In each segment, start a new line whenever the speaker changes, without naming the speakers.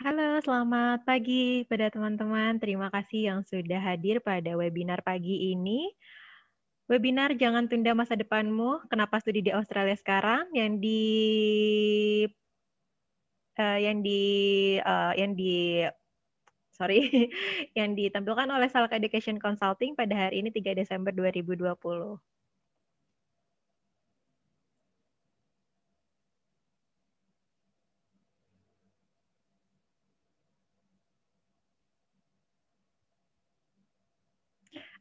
Halo, selamat pagi pada teman-teman. Terima kasih yang sudah hadir pada webinar pagi ini. Webinar Jangan Tunda Masa Depanmu, Kenapa Studi di Australia Sekarang yang di uh, yang di uh, yang di sorry yang ditampilkan oleh Salk Education Consulting pada hari ini 3 Desember 2020.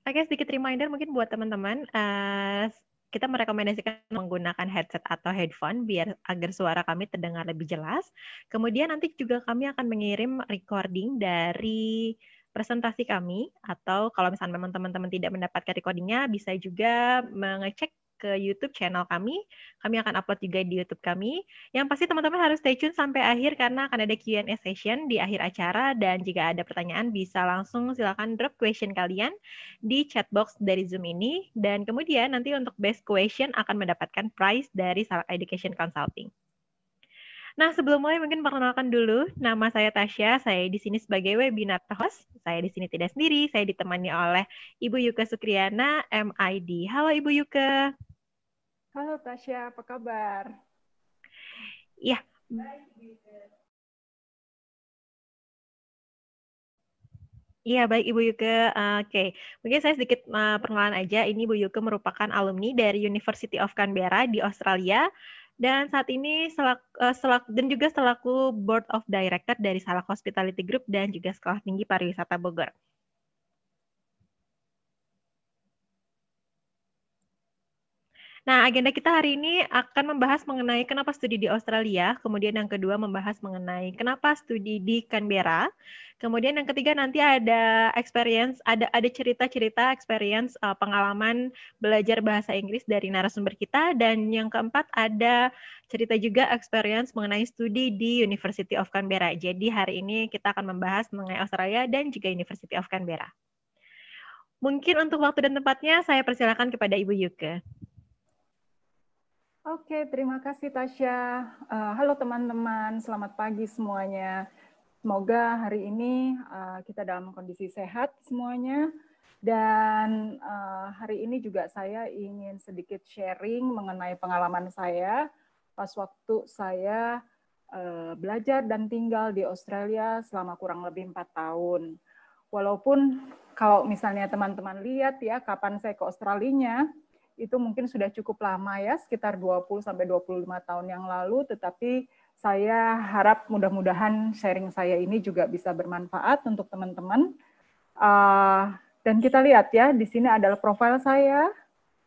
Oke, sedikit reminder mungkin buat teman-teman, uh, kita merekomendasikan menggunakan headset atau headphone biar agar suara kami terdengar lebih jelas. Kemudian nanti juga kami akan mengirim recording dari presentasi kami atau kalau misalnya memang teman-teman tidak mendapatkan recordingnya bisa juga mengecek ke YouTube channel kami. Kami akan upload juga di YouTube kami. Yang pasti teman-teman harus stay tune sampai akhir karena akan ada Q&A session di akhir acara dan jika ada pertanyaan bisa langsung silakan drop question kalian di chat box dari Zoom ini dan kemudian nanti untuk best question akan mendapatkan prize dari Salak Education Consulting. Nah, sebelum mulai mungkin perkenalkan dulu. Nama saya Tasya, saya di sini sebagai webinar host. Saya di sini tidak sendiri, saya ditemani oleh Ibu Yuka Sukriana, MID. Halo Ibu Yuka. Halo
Tasya, apa kabar?
Ya. Iya, baik Ibu Yuke. Oke, okay. mungkin saya sedikit uh, perkenalan aja. Ini Ibu Yuke merupakan alumni dari University of Canberra di Australia dan saat ini selak uh, selak, dan juga selaku board of director dari Salak Hospitality Group dan juga Sekolah Tinggi Pariwisata Bogor. Nah, agenda kita hari ini akan membahas mengenai kenapa studi di Australia, kemudian yang kedua membahas mengenai kenapa studi di Canberra, kemudian yang ketiga nanti ada experience, ada ada cerita-cerita experience uh, pengalaman belajar bahasa Inggris dari narasumber kita, dan yang keempat ada cerita juga experience mengenai studi di University of Canberra. Jadi hari ini kita akan membahas mengenai Australia dan juga University of Canberra. Mungkin untuk waktu dan tempatnya saya persilakan kepada Ibu Yuke.
Oke, terima kasih Tasya. Uh, halo teman-teman, selamat pagi semuanya. Semoga hari ini uh, kita dalam kondisi sehat semuanya. Dan uh, hari ini juga saya ingin sedikit sharing mengenai pengalaman saya pas waktu saya uh, belajar dan tinggal di Australia selama kurang lebih empat tahun. Walaupun kalau misalnya teman-teman lihat ya kapan saya ke Australinya, itu mungkin sudah cukup lama ya, sekitar 20 sampai 25 tahun yang lalu, tetapi saya harap mudah-mudahan sharing saya ini juga bisa bermanfaat untuk teman-teman. Uh, dan kita lihat ya, di sini adalah profil saya.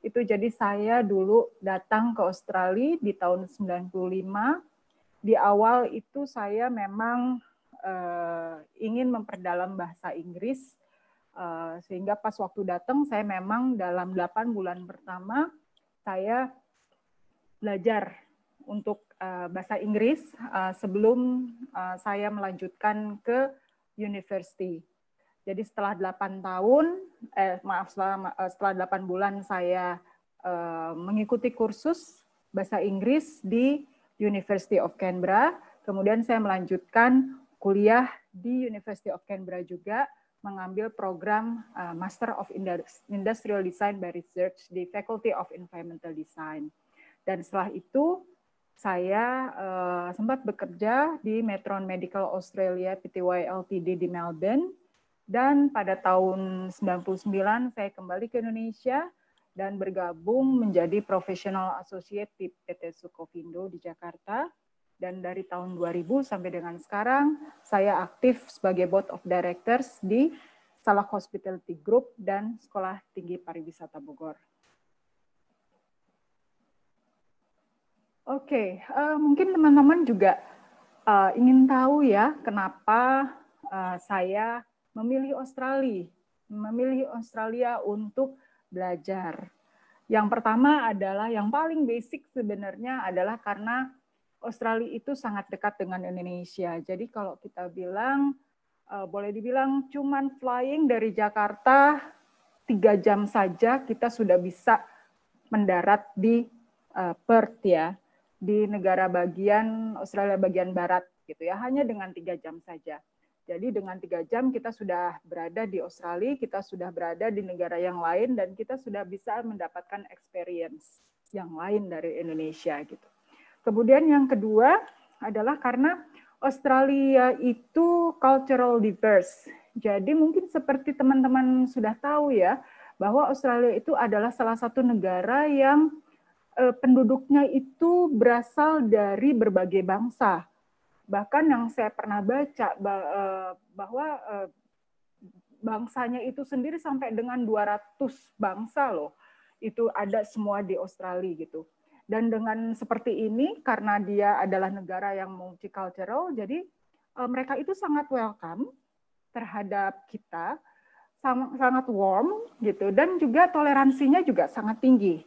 Itu jadi saya dulu datang ke Australia di tahun 95. Di awal itu saya memang uh, ingin memperdalam bahasa Inggris Eh, sehingga pas waktu datang saya memang dalam 8 bulan pertama saya belajar untuk eh, bahasa Inggris eh, sebelum saya melanjutkan ke university. Jadi setelah 8 tahun, eh, maaf setelah, setelah 8 bulan saya mengikuti kursus bahasa Inggris di University of Canberra. Kemudian saya melanjutkan kuliah di University of Canberra juga mengambil program uh, Master of Industrial Design by Research di Faculty of Environmental Design. Dan setelah itu saya uh, sempat bekerja di Metron Medical Australia Pty Ltd di Melbourne dan pada tahun 99 saya kembali ke Indonesia dan bergabung menjadi professional associate di PT Sukovindo di Jakarta dan dari tahun 2000 sampai dengan sekarang, saya aktif sebagai Board of Directors di Salah Hospitality Group dan Sekolah Tinggi Pariwisata Bogor. Oke, okay, uh, eh, mungkin teman-teman juga uh, ingin tahu ya kenapa uh, saya memilih Australia, memilih Australia untuk belajar. Yang pertama adalah yang paling basic sebenarnya adalah karena Australia itu sangat dekat dengan Indonesia. Jadi kalau kita bilang uh, boleh dibilang cuman flying dari Jakarta tiga jam saja kita sudah bisa mendarat di uh, Perth ya di negara bagian Australia bagian barat gitu ya hanya dengan tiga jam saja. Jadi dengan tiga jam kita sudah berada di Australia, kita sudah berada di negara yang lain dan kita sudah bisa mendapatkan experience yang lain dari Indonesia gitu. Kemudian yang kedua adalah karena Australia itu cultural diverse. Jadi mungkin seperti teman-teman sudah tahu ya, bahwa Australia itu adalah salah satu negara yang eh, penduduknya itu berasal dari berbagai bangsa. Bahkan yang saya pernah baca eh, bahwa eh, bangsanya itu sendiri sampai dengan 200 bangsa loh. Itu ada semua di Australia gitu. Dan dengan seperti ini, karena dia adalah negara yang multicultural, jadi eh, mereka itu sangat welcome terhadap kita, sangat warm gitu, dan juga toleransinya juga sangat tinggi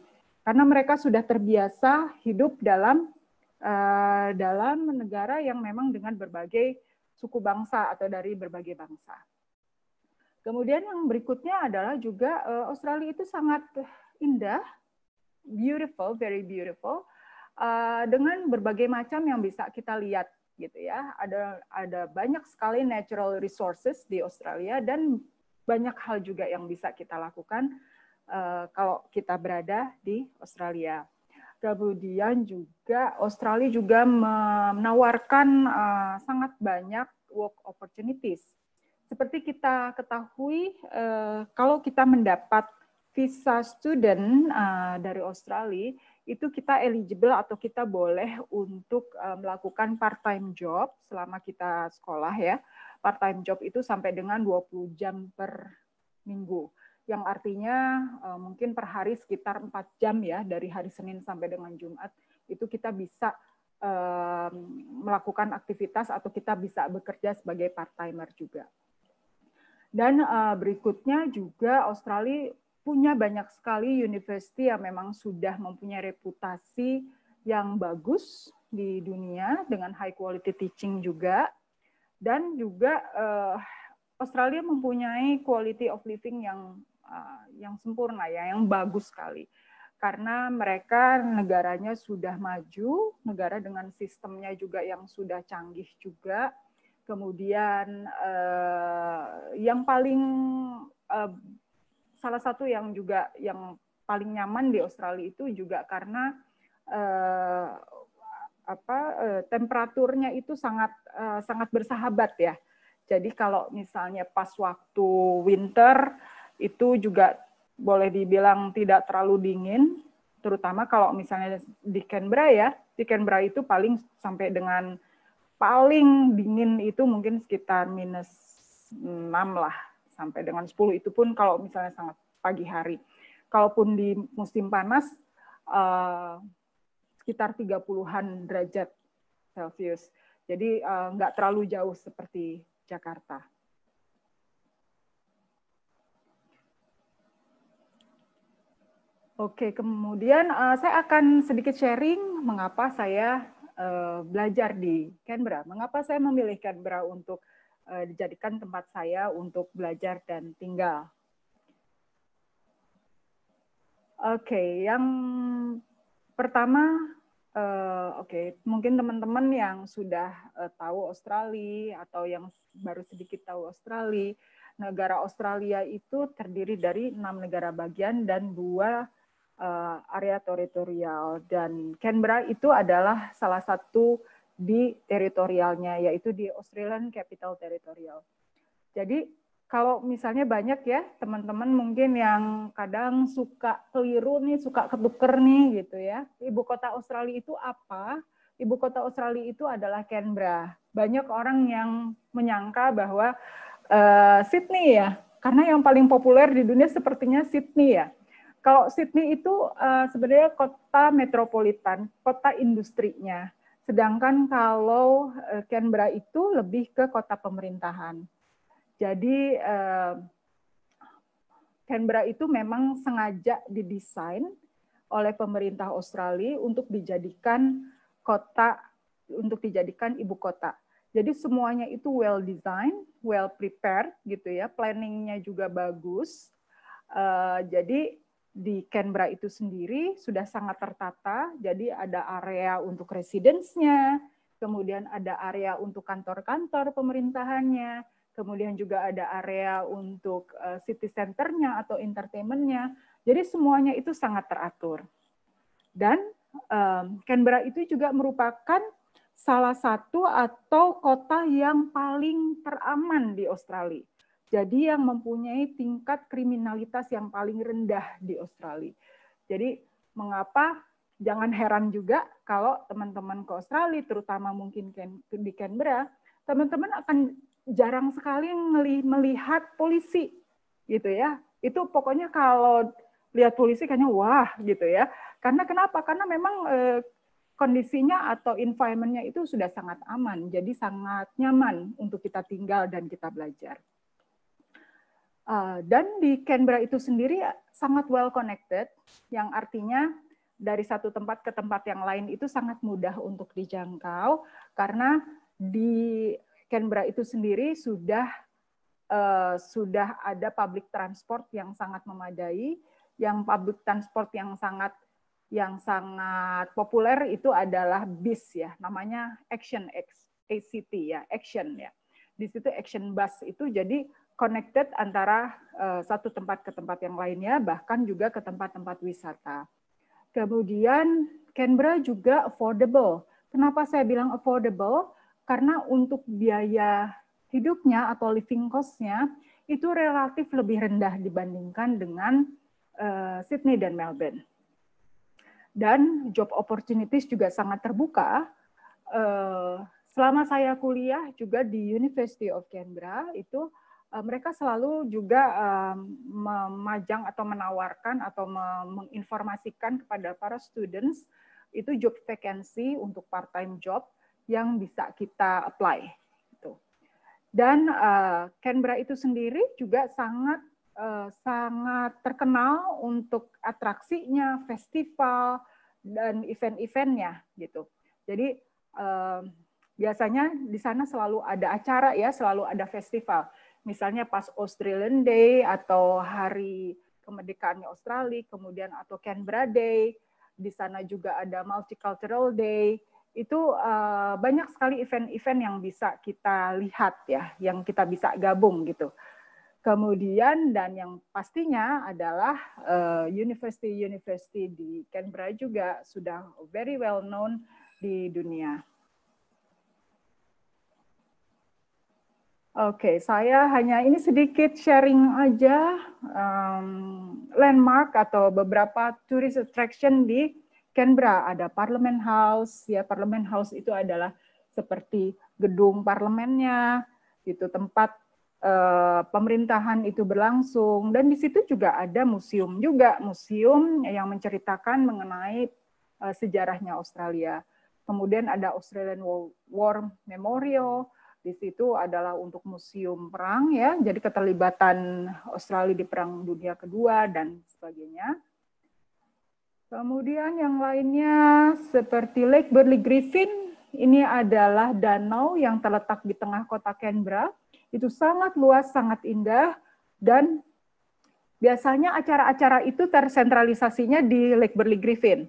karena mereka sudah terbiasa hidup dalam uh, dalam negara yang memang dengan berbagai suku bangsa atau dari berbagai bangsa. Kemudian yang berikutnya adalah juga uh, Australia itu sangat indah beautiful, very beautiful, uh, dengan berbagai macam yang bisa kita lihat gitu ya. Ada ada banyak sekali natural resources di Australia dan banyak hal juga yang bisa kita lakukan uh, kalau kita berada di Australia. Kemudian juga Australia juga menawarkan uh, sangat banyak work opportunities. Seperti kita ketahui, uh, kalau kita mendapat visa student uh, dari Australia itu kita eligible atau kita boleh untuk uh, melakukan part-time job selama kita sekolah ya. Part-time job itu sampai dengan 20 jam per minggu. Yang artinya uh, mungkin per hari sekitar 4 jam ya dari hari Senin sampai dengan Jumat itu kita bisa melakukan aktivitas atau kita bisa bekerja sebagai part-timer juga. Dan berikutnya juga Australia punya banyak sekali university yang memang sudah mempunyai reputasi yang bagus di dunia dengan high quality teaching juga dan juga uh, Australia mempunyai quality of living yang uh, yang sempurna ya yang bagus sekali karena mereka negaranya sudah maju negara dengan sistemnya juga yang sudah canggih juga kemudian uh, yang paling uh, salah satu yang juga yang paling nyaman di Australia itu juga karena eh, apa eh, temperaturnya itu sangat eh, sangat bersahabat ya. Jadi kalau misalnya pas waktu winter itu juga boleh dibilang tidak terlalu dingin, terutama kalau misalnya di Canberra ya. Di Canberra itu paling sampai dengan paling dingin itu mungkin sekitar minus 6 lah sampai dengan 10 itu pun kalau misalnya sangat pagi hari. Kalaupun di musim panas eh, sekitar 30-an derajat Celcius. Jadi eh, nggak terlalu jauh seperti Jakarta. Oke, kemudian uh, saya akan sedikit sharing mengapa saya uh, belajar di Canberra. Mengapa saya memilih Canberra untuk Eh, dijadikan tempat saya untuk belajar dan tinggal. Oke, okay, yang pertama, uh, oke, okay, mungkin teman-teman yang sudah uh, tahu Australia atau yang baru sedikit tahu Australia, negara Australia itu terdiri dari enam negara bagian dan dua uh, area teritorial dan Canberra itu adalah salah satu di teritorialnya, yaitu di Australian Capital Territorial. Jadi kalau misalnya banyak ya teman-teman mungkin yang kadang suka keliru nih, suka ketuker nih gitu ya. Ibu kota Australia itu apa? Ibu kota Australia itu adalah Canberra. Banyak orang yang menyangka bahwa uh, Sydney ya, karena yang paling populer di dunia sepertinya Sydney ya. Kalau Sydney itu uh, sebenarnya kota metropolitan, kota industrinya Sedangkan kalau eh, Canberra itu lebih ke kota pemerintahan. Jadi eh, Canberra itu memang sengaja didesain oleh pemerintah Australia untuk dijadikan kota untuk dijadikan ibu kota. Jadi semuanya itu well designed, well prepared gitu ya, planningnya juga bagus. Uh, jadi di Canberra itu sendiri sudah sangat tertata, jadi ada area untuk residence-nya, kemudian ada area untuk kantor-kantor pemerintahannya, kemudian juga ada area untuk eh, city center-nya atau entertainment-nya. Jadi semuanya itu sangat teratur. Dan um, Canberra itu juga merupakan salah satu atau kota yang paling teraman di Australia jadi yang mempunyai tingkat kriminalitas yang paling rendah di Australia. Jadi mengapa jangan heran juga kalau teman-teman ke Australia, terutama mungkin di Canberra, teman-teman akan jarang sekali melihat polisi gitu ya. Itu pokoknya kalau lihat polisi kayaknya wah gitu ya. Karena kenapa? Karena memang e, kondisinya atau environmentnya itu sudah sangat aman, jadi sangat nyaman untuk kita tinggal dan kita belajar. Uh, dan di Canberra itu sendiri ya, sangat well connected, yang artinya dari satu tempat ke tempat yang lain itu sangat mudah untuk dijangkau karena di Canberra itu sendiri sudah uh, sudah ada public transport yang sangat memadai, yang public transport yang sangat yang sangat populer itu adalah bis ya, namanya Action X, ACT ya, Action ya. Di situ Action Bus itu jadi connected antara uh, satu tempat ke tempat yang lainnya, bahkan juga ke tempat-tempat wisata. Kemudian Canberra juga affordable. Kenapa saya bilang affordable? Karena untuk biaya hidupnya atau living cost-nya itu relatif lebih rendah dibandingkan dengan uh, Sydney dan Melbourne. Dan job opportunities juga sangat terbuka. Uh, selama saya kuliah juga di University of Canberra itu Eh, mereka selalu juga eh, memajang atau menawarkan atau menginformasikan kepada para students itu job vacancy untuk part time job yang bisa kita apply gitu. Dan eh, Canberra itu sendiri juga sangat sangat terkenal untuk atraksinya, festival dan event-eventnya gitu. Jadi biasanya di sana selalu ada acara ya, selalu ada festival misalnya pas Australian Day atau hari kemerdekaannya Australia, kemudian atau Canberra Day, di sana juga ada Multicultural Day. Itu eh, banyak sekali event-event yang bisa kita lihat ya, yang kita bisa gabung gitu. Kemudian dan yang pastinya adalah eh, university-university di Canberra juga sudah very well known di dunia. Oke, okay, saya hanya ini sedikit sharing aja um, landmark atau beberapa tourist attraction di Canberra. Ada Parliament House, ya Parliament House itu adalah seperti gedung parlemennya, itu tempat uh, pemerintahan itu berlangsung. Dan di situ juga ada museum juga, museum yang menceritakan mengenai uh, sejarahnya Australia. Kemudian ada Australian War Memorial di situ adalah untuk museum perang ya, jadi keterlibatan Australia di Perang Dunia Kedua dan sebagainya. Kemudian yang lainnya seperti Lake Burley Griffin, ini adalah danau yang terletak di tengah kota Canberra. Itu sangat luas, sangat indah, dan biasanya acara-acara itu tersentralisasinya di Lake Burley Griffin.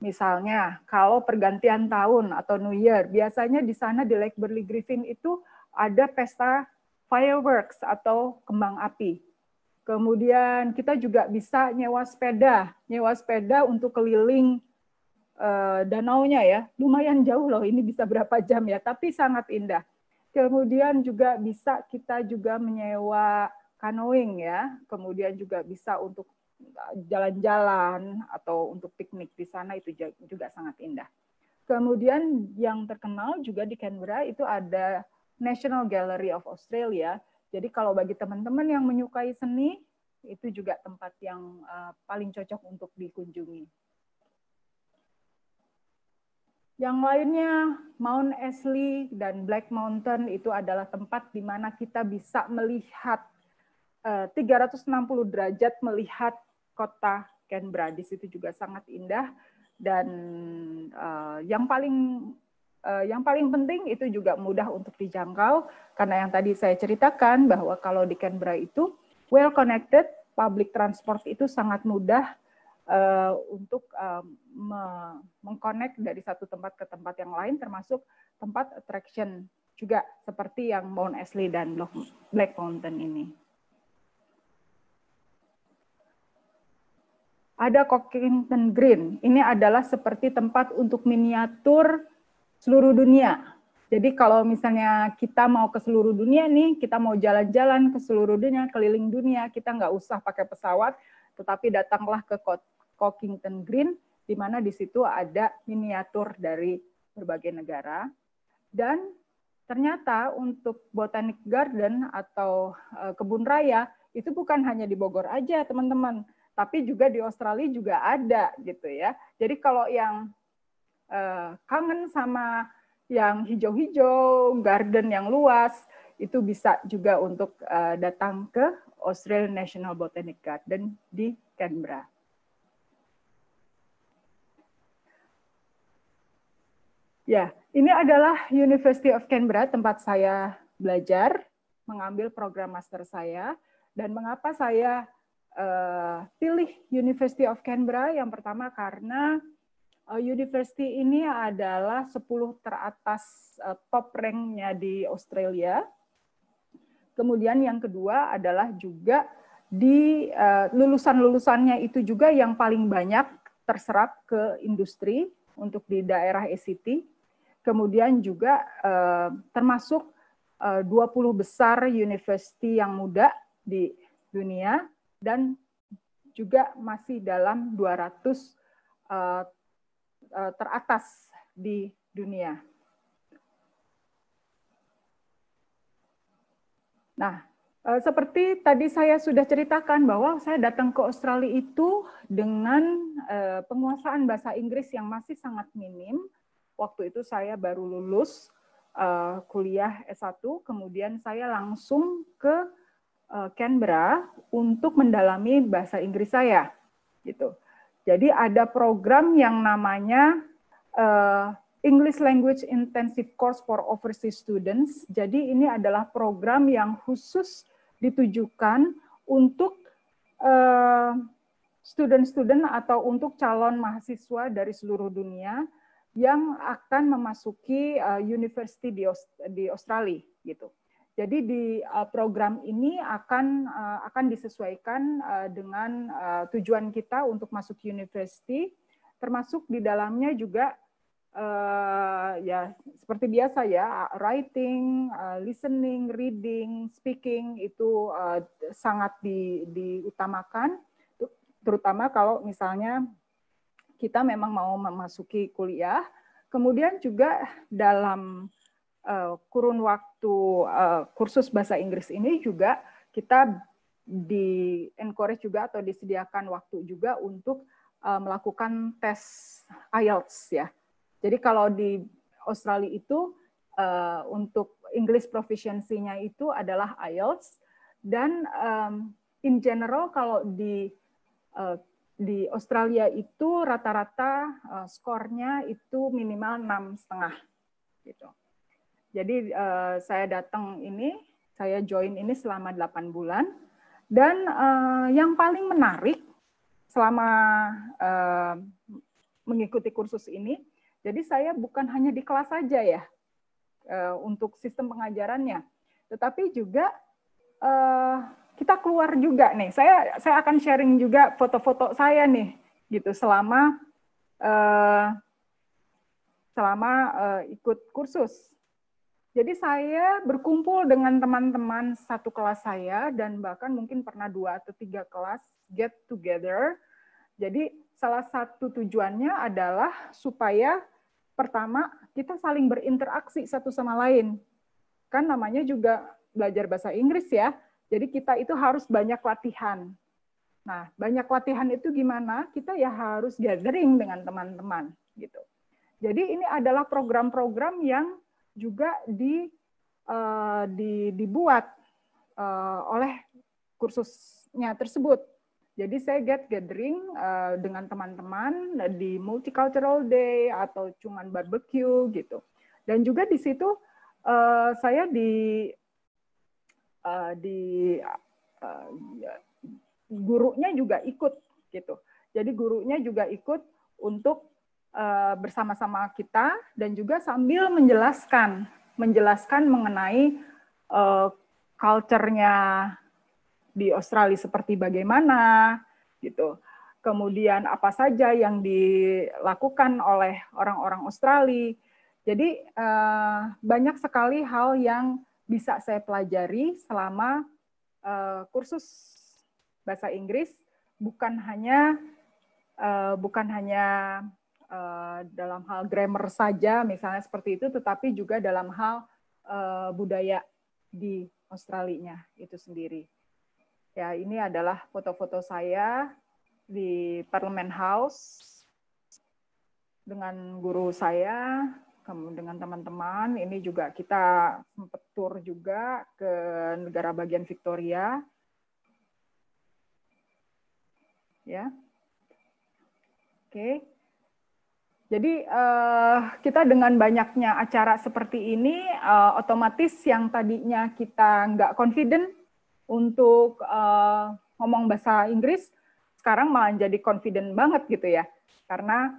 Misalnya, kalau pergantian tahun atau New Year, biasanya di sana di Lake Burley Griffin itu ada pesta fireworks atau kembang api. Kemudian kita juga bisa nyewa sepeda, nyewa sepeda untuk keliling uh, danaunya ya. Lumayan jauh loh, ini bisa berapa jam ya, tapi sangat indah. Kemudian juga bisa kita juga menyewa kanoing ya, kemudian juga bisa untuk jalan-jalan atau untuk piknik di sana itu juga sangat indah. Kemudian yang terkenal juga di Canberra itu ada National Gallery of Australia. Jadi kalau bagi teman-teman yang menyukai seni itu juga tempat yang uh, paling cocok untuk dikunjungi. Yang lainnya Mount Esley dan Black Mountain itu adalah tempat di mana kita bisa melihat eh, uh, 360 derajat melihat kota Canberra di situ juga sangat indah dan uh, yang paling uh, yang paling penting itu juga mudah untuk dijangkau karena yang tadi saya ceritakan bahwa kalau di Canberra itu well connected public transport itu sangat mudah uh, untuk uh, mengkonek dari satu tempat ke tempat yang lain termasuk tempat attraction juga seperti yang Mount Ashley dan Black Mountain ini. ada Cockington Green. Ini adalah seperti tempat untuk miniatur seluruh dunia. Jadi kalau misalnya kita mau ke seluruh dunia nih, kita mau jalan-jalan ke seluruh dunia, keliling dunia, kita nggak usah pakai pesawat, tetapi datanglah ke Cockington Green, di mana di situ ada miniatur dari berbagai negara. Dan ternyata untuk Botanic Garden atau eh, kebun raya, itu bukan hanya di Bogor aja, teman-teman tapi juga di Australia juga ada gitu ya. Jadi kalau yang uh, kangen sama yang hijau-hijau, garden yang luas, itu bisa juga untuk uh, datang ke Australian National Botanic Garden di Canberra. Ya, ini adalah University of Canberra tempat saya belajar, mengambil program master saya, dan mengapa saya uh, pilih University of Canberra yang pertama karena uh, university ini adalah 10 teratas uh, top ranknya di Australia. Kemudian yang kedua adalah juga di uh, lulusan-lulusannya itu juga yang paling banyak terserap ke industri untuk di daerah ACT. Kemudian juga uh, termasuk uh, 20 besar university yang muda di dunia dan juga masih dalam 200 uh, uh, teratas di dunia. Nah, uh, seperti tadi saya sudah ceritakan bahwa saya datang ke Australia itu dengan uh, penguasaan bahasa Inggris yang masih sangat minim. Waktu itu saya baru lulus uh, kuliah S1, kemudian saya langsung ke Eh, Canberra untuk mendalami bahasa Inggris saya gitu. Jadi ada program yang namanya uh, English Language Intensive Course for Overseas Students. Jadi ini adalah program yang khusus ditujukan untuk eh, student-student uh, atau untuk calon mahasiswa dari seluruh dunia yang akan memasuki uh, university di, di Australia gitu. Jadi di uh, program ini akan uh, akan disesuaikan uh, dengan uh, tujuan kita untuk masuk university, termasuk di dalamnya juga uh, ya seperti biasa ya writing, uh, listening, reading, speaking itu uh, sangat di, diutamakan, terutama kalau misalnya kita memang mau memasuki kuliah. Kemudian juga dalam Eh, kurun waktu eh, kursus bahasa Inggris ini juga kita di encourage juga atau disediakan waktu juga untuk eh, melakukan tes IELTS ya. Jadi kalau di Australia itu uh, untuk English proficiency-nya itu adalah IELTS dan um, in general kalau di uh, di Australia itu rata-rata uh, skornya itu minimal enam setengah gitu. Jadi uh, saya datang ini, saya join ini selama 8 bulan. Dan uh, yang paling menarik selama uh, mengikuti kursus ini, jadi saya bukan hanya di kelas saja ya uh, untuk sistem pengajarannya, tetapi juga uh, kita keluar juga nih. Saya saya akan sharing juga foto-foto saya nih gitu selama uh, selama uh, ikut kursus jadi saya berkumpul dengan teman-teman satu kelas saya dan bahkan mungkin pernah dua atau tiga kelas get together. Jadi salah satu tujuannya adalah supaya pertama kita saling berinteraksi satu sama lain. Kan namanya juga belajar bahasa Inggris ya. Jadi kita itu harus banyak latihan. Nah, banyak latihan itu gimana? Kita ya harus gathering dengan teman-teman gitu. Jadi ini adalah program-program yang juga di, uh, di dibuat uh, oleh kursusnya tersebut. Jadi saya get gathering uh, dengan teman-teman di multicultural day atau cuman barbecue gitu. Dan juga di situ uh, saya di uh, di uh, gurunya juga ikut gitu. Jadi gurunya juga ikut untuk Eh, bersama-sama kita dan juga sambil menjelaskan menjelaskan mengenai uh, culture-nya di Australia seperti bagaimana gitu. Kemudian apa saja yang dilakukan oleh orang-orang Australia. Jadi uh, banyak sekali hal yang bisa saya pelajari selama uh, kursus bahasa Inggris bukan hanya uh, bukan hanya Eh, dalam hal grammar saja misalnya seperti itu, tetapi juga dalam hal uh, budaya di Australia itu sendiri. Ya, ini adalah foto-foto saya di Parlemen House dengan guru saya, kemudian dengan teman-teman. Ini juga kita sempat tur juga ke negara bagian Victoria. Ya. Oke. Jadi uh, kita dengan banyaknya acara seperti ini, uh, otomatis yang tadinya kita nggak confident untuk uh, ngomong bahasa Inggris, sekarang malah jadi confident banget gitu ya, karena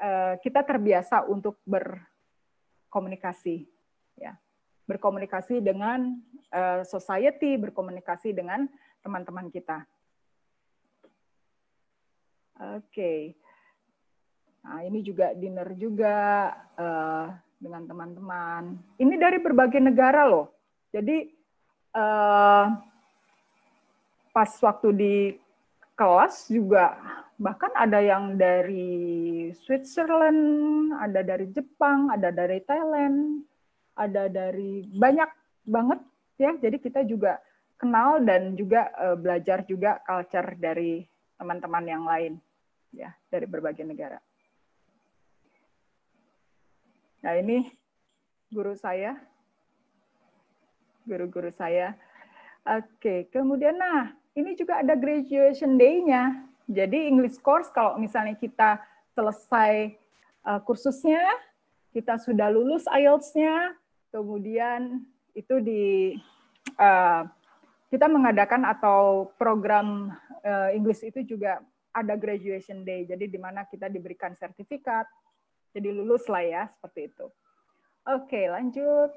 uh, kita terbiasa untuk berkomunikasi, ya, berkomunikasi dengan uh, society, berkomunikasi dengan teman-teman kita. Oke. Okay. Nah, ini juga dinner juga uh, dengan teman-teman. Ini dari berbagai negara loh. Jadi uh, pas waktu di kelas juga bahkan ada yang dari Switzerland, ada dari Jepang, ada dari Thailand, ada dari banyak banget ya. Jadi kita juga kenal dan juga uh, belajar juga culture dari teman-teman yang lain ya dari berbagai negara. Nah ini guru saya, guru-guru saya. Oke, kemudian nah ini juga ada graduation day-nya. Jadi English course kalau misalnya kita selesai uh, kursusnya, kita sudah lulus IELTS-nya, kemudian itu di uh, kita mengadakan atau program uh, English itu juga ada graduation day. Jadi di mana kita diberikan sertifikat, jadi lulus lah ya, seperti itu. Oke, lanjut.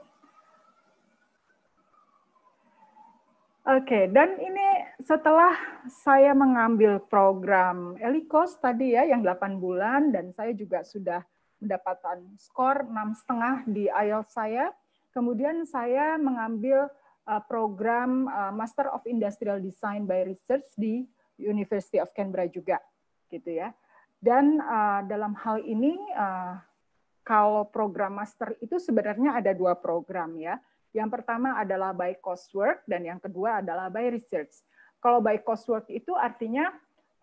Oke, dan ini setelah saya mengambil program Elikos tadi ya, yang 8 bulan, dan saya juga sudah mendapatkan skor setengah di IELTS saya. Kemudian saya mengambil eh, program eh, Master of Industrial Design by Research di University of Canberra juga, gitu ya. Dan uh, dalam hal ini, uh, eh, kalau program master itu sebenarnya ada dua program ya. Yang pertama adalah by coursework dan yang kedua adalah by research. Kalau by coursework itu artinya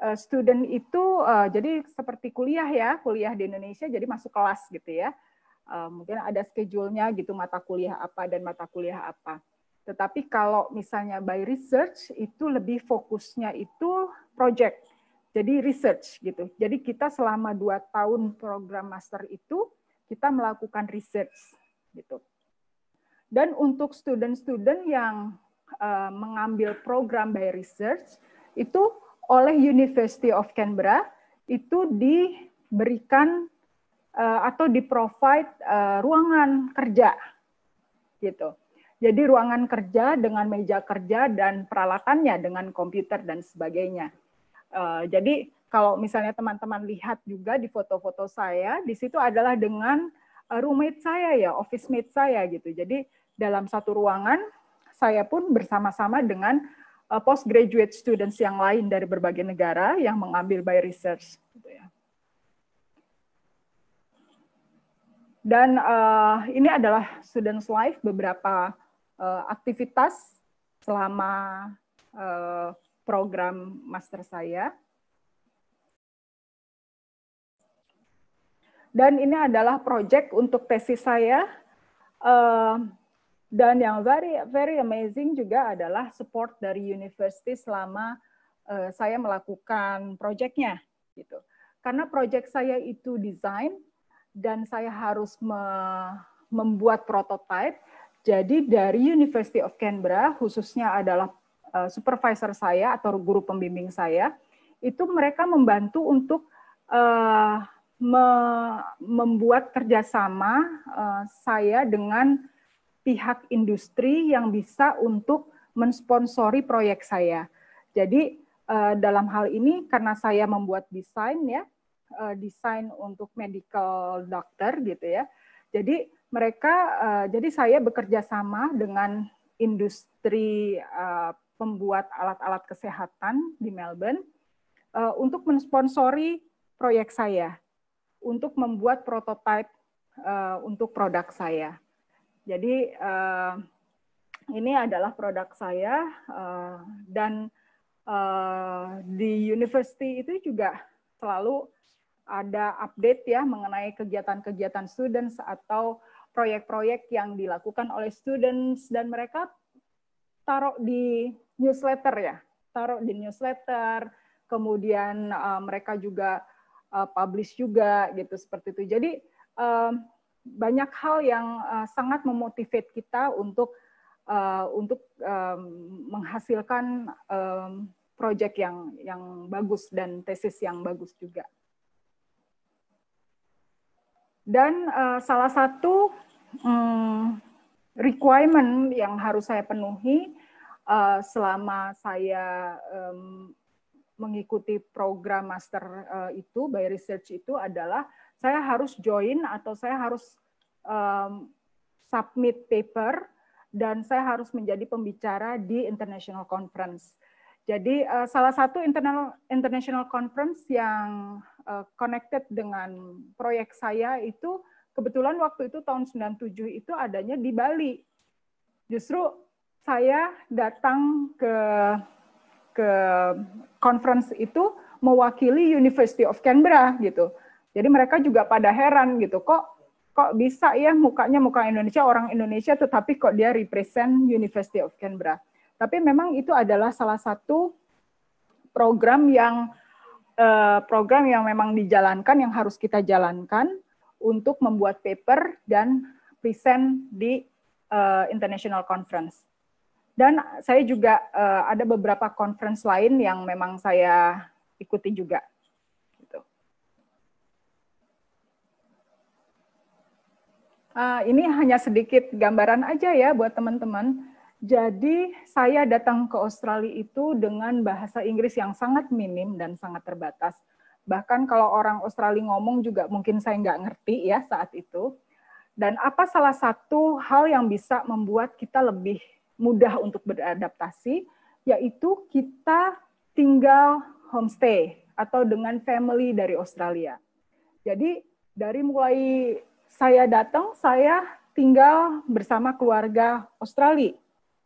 uh, student itu uh, jadi seperti kuliah ya, kuliah di Indonesia jadi masuk kelas gitu ya. Uh, mungkin ada schedule-nya gitu mata kuliah apa dan mata kuliah apa. Tetapi kalau misalnya by research itu lebih fokusnya itu project jadi research gitu. Jadi kita selama dua tahun program master itu kita melakukan research gitu. Dan untuk student-student yang uh, mengambil program by research itu oleh University of Canberra itu diberikan uh, atau di provide uh, eh, ruangan kerja gitu. Jadi ruangan kerja dengan meja kerja dan peralatannya dengan komputer dan sebagainya Eh, jadi kalau misalnya teman-teman lihat juga di foto-foto saya, di situ adalah dengan eh, roommate saya ya, office mate saya gitu. Jadi dalam satu ruangan saya pun bersama-sama dengan eh, postgraduate students yang lain dari berbagai negara yang mengambil by research. Gitu ya. Dan uh, ini adalah students life beberapa uh, aktivitas selama uh, program master saya. Dan ini adalah project untuk tesis saya. Ehm, dan yang very very amazing juga adalah support dari university selama eh, saya melakukan projectnya gitu. Karena project saya itu desain dan saya harus me membuat prototipe. Jadi dari University of Canberra khususnya adalah Eh, supervisor saya atau guru pembimbing saya itu mereka membantu untuk uh, me membuat kerjasama uh, saya dengan pihak industri yang bisa untuk mensponsori proyek saya. Jadi uh, dalam hal ini karena saya membuat desain ya, uh, desain untuk medical doctor gitu ya. Jadi mereka, uh, jadi saya bekerja sama dengan industri uh, pembuat alat-alat kesehatan di Melbourne uh, untuk mensponsori proyek saya untuk membuat prototipe uh, untuk produk saya. Jadi uh, ini adalah produk saya uh, dan uh, di university itu juga selalu ada update ya mengenai kegiatan-kegiatan students atau proyek-proyek yang dilakukan oleh students dan mereka taruh di newsletter ya, taruh di newsletter, kemudian uh, mereka juga uh, publish juga gitu seperti itu. Jadi uh, banyak hal yang uh, sangat memotivate kita untuk uh, untuk um, menghasilkan um, proyek yang yang bagus dan tesis yang bagus juga. Dan uh, salah satu um, requirement yang harus saya penuhi uh, selama saya um, mengikuti program master uh, itu by research itu adalah saya harus join atau saya harus um, submit paper dan saya harus menjadi pembicara di international conference. Jadi uh, salah satu internal international conference yang uh, connected dengan proyek saya itu kebetulan waktu itu tahun 97 itu adanya di Bali. Justru saya datang ke ke conference itu mewakili University of Canberra gitu. Jadi mereka juga pada heran gitu, kok kok bisa ya mukanya muka Indonesia, orang Indonesia tetapi kok dia represent University of Canberra. Tapi memang itu adalah salah satu program yang eh, program yang memang dijalankan yang harus kita jalankan untuk membuat paper dan present di eh, international conference. Dan saya juga uh, ada beberapa conference lain yang memang saya ikuti juga. Gitu. Uh, ini hanya sedikit gambaran aja ya buat teman-teman. Jadi saya datang ke Australia itu dengan bahasa Inggris yang sangat minim dan sangat terbatas. Bahkan kalau orang Australia ngomong juga mungkin saya nggak ngerti ya saat itu. Dan apa salah satu hal yang bisa membuat kita lebih mudah untuk beradaptasi, yaitu kita tinggal homestay atau dengan family dari Australia. Jadi dari mulai saya datang, saya tinggal bersama keluarga Australia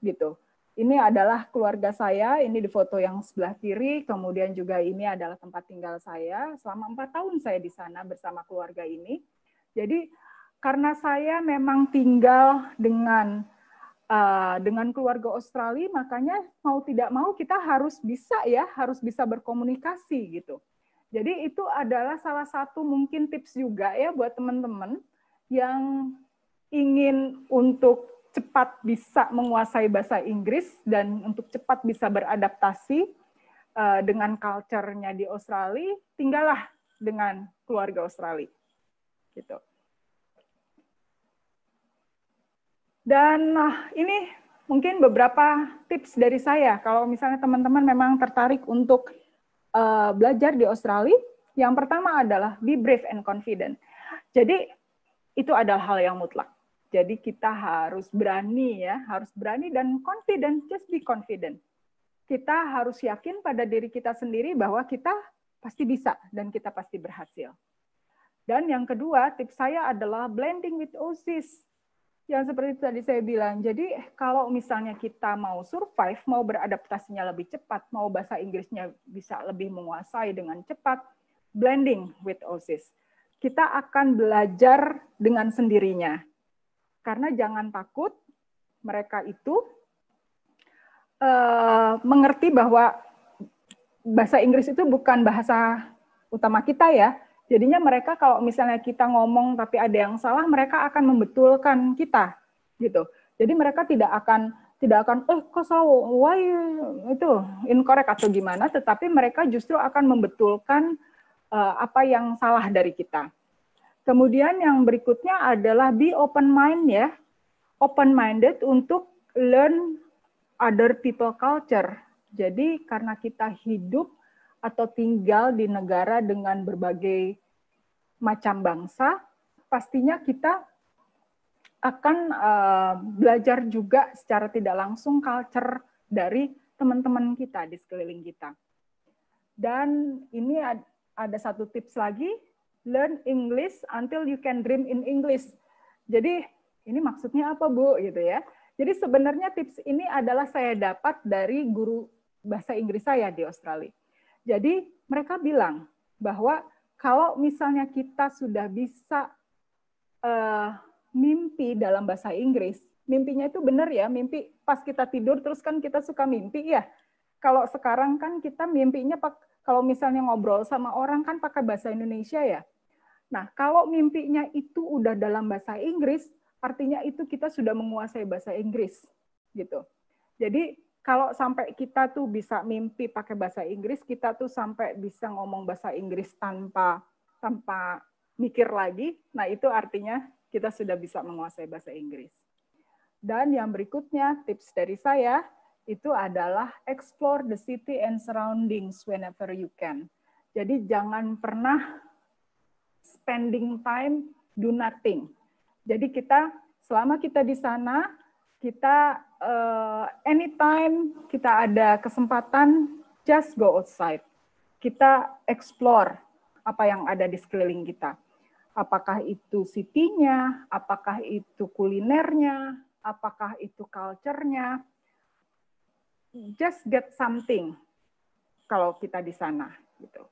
gitu. Ini adalah keluarga saya, ini di foto yang sebelah kiri, kemudian juga ini adalah tempat tinggal saya. Selama empat tahun saya di sana bersama keluarga ini. Jadi karena saya memang tinggal dengan Eh, dengan keluarga Australia, makanya mau tidak mau kita harus bisa ya, harus bisa berkomunikasi gitu. Jadi itu adalah salah satu mungkin tips juga ya buat teman-teman yang ingin untuk cepat bisa menguasai bahasa Inggris dan untuk cepat bisa beradaptasi eh, dengan culture-nya di Australia, tinggallah dengan keluarga Australia. Gitu. Dan uh, ini mungkin beberapa tips dari saya kalau misalnya teman-teman memang tertarik untuk uh, belajar di Australia. Yang pertama adalah be brave and confident. Jadi itu adalah hal yang mutlak. Jadi kita harus berani ya, harus berani dan confident, just be confident. Kita harus yakin pada diri kita sendiri bahwa kita pasti bisa dan kita pasti berhasil. Dan yang kedua, tips saya adalah blending with Aussies yang seperti tadi saya bilang. Jadi eh, kalau misalnya kita mau survive, mau beradaptasinya lebih cepat, mau bahasa Inggrisnya bisa lebih menguasai dengan cepat, blending with OSIS. Kita akan belajar dengan sendirinya. Karena jangan takut mereka itu uh, mengerti bahwa bahasa Inggris itu bukan bahasa utama kita ya. Jadinya mereka kalau misalnya kita ngomong tapi ada yang salah, mereka akan membetulkan kita gitu. Jadi mereka tidak akan tidak akan eh kok salah why itu incorrect atau gimana, tetapi mereka justru akan membetulkan uh, apa yang salah dari kita. Kemudian yang berikutnya adalah be open mind ya. Open minded untuk learn other people culture. Jadi karena kita hidup atau tinggal di negara dengan berbagai macam bangsa, pastinya kita akan uh, belajar juga secara tidak langsung culture dari teman-teman kita di sekeliling kita. Dan ini ada satu tips lagi, learn English until you can dream in English. Jadi ini maksudnya apa Bu gitu ya. Jadi sebenarnya tips ini adalah saya dapat dari guru bahasa Inggris saya di Australia. Jadi mereka bilang bahwa kalau misalnya kita sudah bisa uh, mimpi dalam bahasa Inggris, mimpinya itu benar ya, mimpi pas kita tidur terus kan kita suka mimpi ya. Kalau sekarang kan kita mimpinya kalau misalnya ngobrol sama orang kan pakai bahasa Indonesia ya. Nah, kalau mimpinya itu udah dalam bahasa Inggris, artinya itu kita sudah menguasai bahasa Inggris gitu. Jadi kalau sampai kita tuh bisa mimpi pakai bahasa Inggris, kita tuh sampai bisa ngomong bahasa Inggris tanpa tanpa mikir lagi, nah itu artinya kita sudah bisa menguasai bahasa Inggris. Dan yang berikutnya tips dari saya itu adalah explore the city and surroundings whenever you can. Jadi jangan pernah spending time do nothing. Jadi kita selama kita di sana kita uh, anytime kita ada kesempatan, just go outside. Kita explore apa yang ada di sekeliling kita. Apakah itu city-nya, apakah itu kulinernya, apakah itu culture-nya. Just get something kalau kita di sana gitu.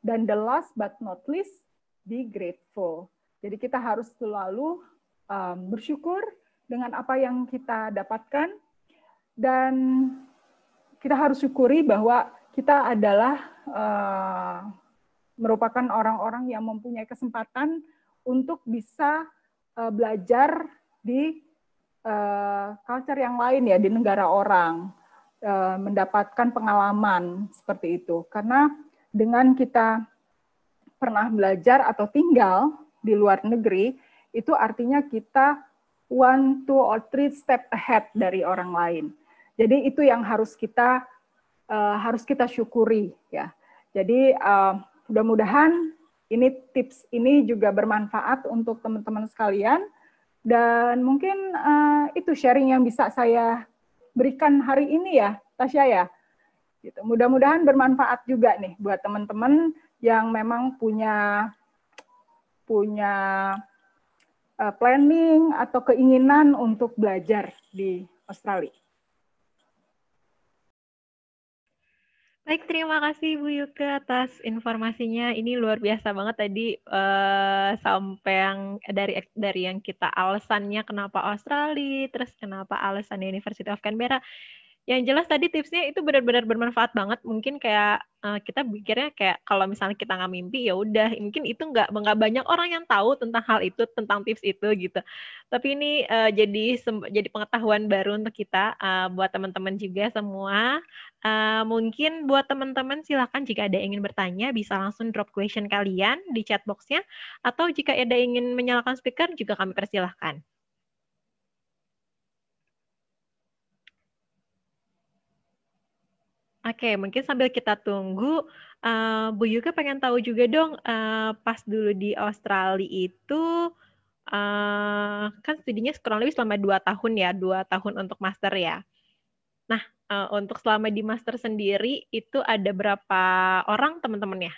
Dan the last but not least, be grateful. Jadi kita harus selalu um, bersyukur dengan apa yang kita dapatkan dan kita harus syukuri bahwa kita adalah uh, merupakan orang-orang yang mempunyai kesempatan untuk bisa uh, belajar di uh, culture yang lain ya di negara orang uh, mendapatkan pengalaman seperti itu karena dengan kita pernah belajar atau tinggal di luar negeri itu artinya kita one, two, or three step ahead dari orang lain. Jadi itu yang harus kita uh, harus kita syukuri ya. Jadi uh, mudah-mudahan ini tips ini juga bermanfaat untuk teman-teman sekalian dan mungkin uh, itu sharing yang bisa saya berikan hari ini ya, Tasya ya. Gitu. Mudah-mudahan bermanfaat juga nih buat teman-teman yang memang punya punya Eh, planning atau keinginan untuk belajar di Australia.
Baik, terima kasih Bu Yuka atas informasinya. Ini luar biasa banget tadi uh, sampai yang dari dari yang kita alasannya kenapa Australia, terus kenapa alasan University of Canberra yang jelas tadi tipsnya itu benar-benar bermanfaat banget mungkin kayak uh, kita pikirnya kayak kalau misalnya kita nggak mimpi ya udah mungkin itu nggak nggak banyak orang yang tahu tentang hal itu tentang tips itu gitu tapi ini uh, jadi jadi pengetahuan baru untuk kita uh, buat teman-teman juga semua uh, mungkin buat teman-teman silakan jika ada yang ingin bertanya bisa langsung drop question kalian di chat boxnya atau jika ada yang ingin menyalakan speaker juga kami persilahkan. Oke, mungkin sambil kita tunggu, uh, Bu Yuka pengen tahu juga dong, uh, pas dulu di Australia itu, uh, kan studinya kurang lebih selama dua tahun ya, dua tahun untuk master ya. Nah, uh, untuk selama di master sendiri, itu ada berapa orang teman-temannya?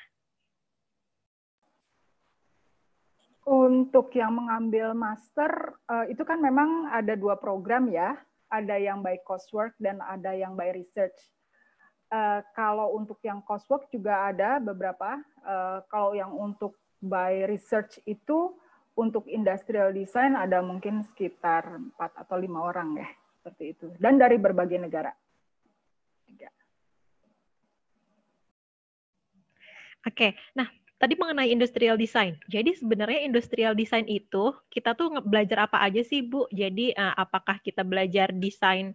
Untuk yang mengambil master, uh, itu kan memang ada dua program ya, ada yang by coursework dan ada yang by research Uh, kalau untuk yang coursework juga ada beberapa. Uh, kalau yang untuk by research itu untuk industrial design ada mungkin sekitar 4 atau lima orang ya, seperti itu. Dan dari
berbagai negara. Oke, nah tadi mengenai industrial design. Jadi sebenarnya industrial design itu kita tuh belajar apa aja sih Bu? Jadi eh, apakah kita belajar desain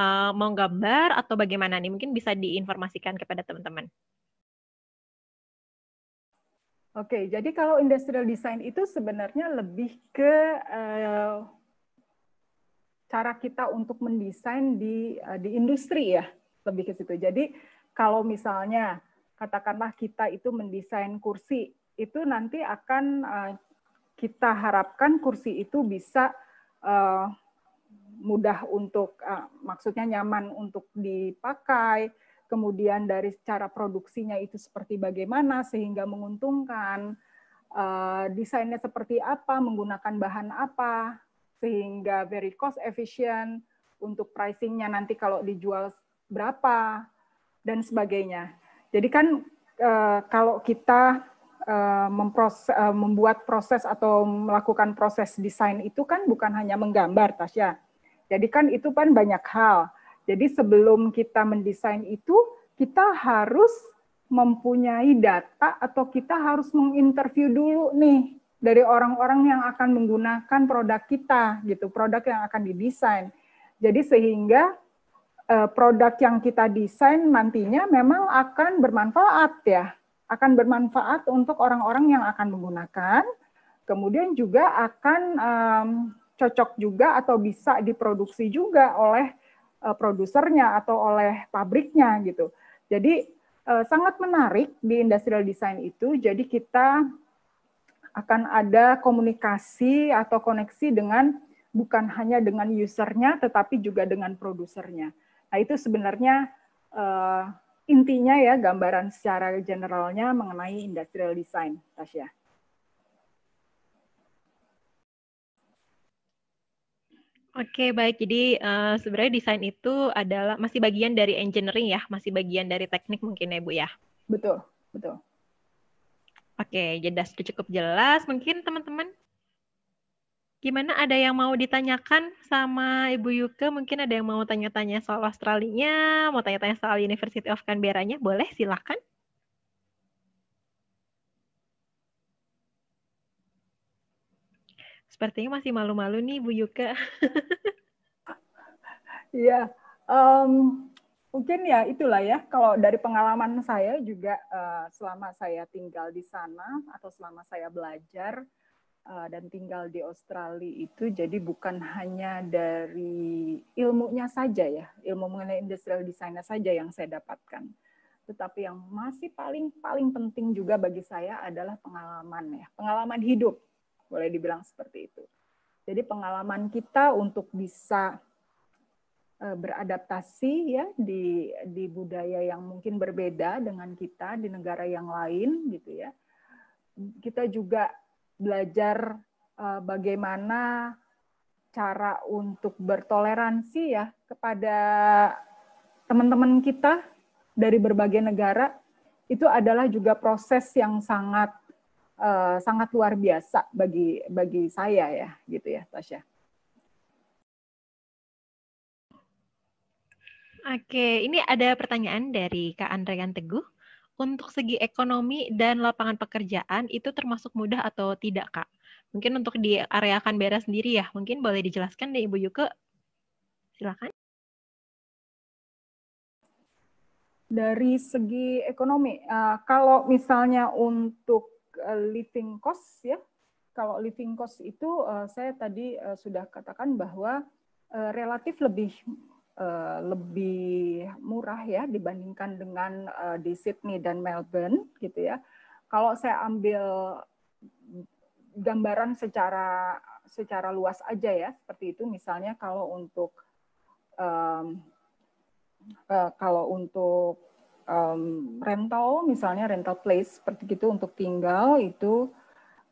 uh, mau gambar atau bagaimana nih? Mungkin bisa diinformasikan kepada teman-teman.
Oke, jadi kalau industrial design itu sebenarnya lebih ke uh, cara kita untuk mendesain di uh, di industri ya, lebih ke situ. Jadi kalau misalnya katakanlah kita itu mendesain kursi, itu nanti akan uh, kita harapkan kursi itu bisa uh, mudah untuk uh, maksudnya nyaman untuk dipakai, kemudian dari cara produksinya itu seperti bagaimana sehingga menguntungkan, uh, desainnya seperti apa, menggunakan bahan apa, sehingga very cost efficient untuk pricingnya nanti kalau dijual berapa dan sebagainya. Jadi kan uh, kalau kita memproses, membuat proses atau melakukan proses desain itu kan bukan hanya menggambar, Tasya jadi kan itu kan banyak hal. Jadi sebelum kita mendesain itu, kita harus mempunyai data atau kita harus menginterview dulu nih dari orang-orang yang akan menggunakan produk kita gitu, produk yang akan didesain. Jadi sehingga eh, produk yang kita desain nantinya memang akan bermanfaat ya, akan bermanfaat untuk orang-orang yang akan menggunakan. Kemudian juga akan um, cocok juga atau bisa diproduksi juga oleh uh, produsernya atau oleh pabriknya gitu. Jadi uh, sangat menarik di industrial design itu. Jadi kita akan ada komunikasi atau koneksi dengan bukan hanya dengan usernya tetapi juga dengan produsernya. Nah itu sebenarnya uh, intinya ya gambaran secara
generalnya mengenai industrial design, Tasya. Oke, okay, baik. Jadi uh, sebenarnya desain itu adalah masih bagian dari engineering ya, masih bagian dari teknik mungkin ya, Bu ya. Betul, betul. Oke, okay, jadi sudah cukup jelas. Mungkin teman-teman gimana ada yang mau ditanyakan sama Ibu Yuka? Mungkin ada yang mau tanya-tanya soal Australinya, mau tanya-tanya soal University of Canberra-nya, boleh silakan. Sepertinya masih malu-malu nih Bu Yuka. Iya,
um, mungkin ya itulah ya. Kalau dari pengalaman saya juga uh, selama saya tinggal di sana atau selama saya belajar uh, dan tinggal di Australia itu, jadi bukan hanya dari ilmunya saja ya, ilmu mengenai industrial designer saja yang saya dapatkan. Tetapi yang masih paling paling penting juga bagi saya adalah pengalaman ya, pengalaman hidup boleh dibilang seperti itu. Jadi pengalaman kita untuk bisa eh, beradaptasi ya di di budaya yang mungkin berbeda dengan kita di negara yang lain gitu ya. Kita juga belajar eh, bagaimana cara untuk bertoleransi ya kepada teman-teman kita dari berbagai negara itu adalah juga proses yang sangat Eh, sangat luar biasa bagi bagi saya
ya gitu ya Tasya. Oke, ini ada pertanyaan dari Kak Andrean Teguh. Untuk segi ekonomi dan lapangan pekerjaan itu termasuk mudah atau tidak, Kak? Mungkin untuk di area Canberra sendiri ya, mungkin boleh dijelaskan deh Ibu Yuke. Silakan.
Dari segi ekonomi, eh, kalau misalnya untuk Eh, living cost ya. Kalau living cost itu eh, saya tadi eh, sudah katakan bahwa relatif lebih lebih murah ya dibandingkan dengan di Sydney dan Melbourne gitu ya. Kalau saya ambil gambaran secara secara luas aja ya seperti itu misalnya kalau untuk um, uh, kalau untuk um, rental, misalnya rental place seperti itu untuk tinggal itu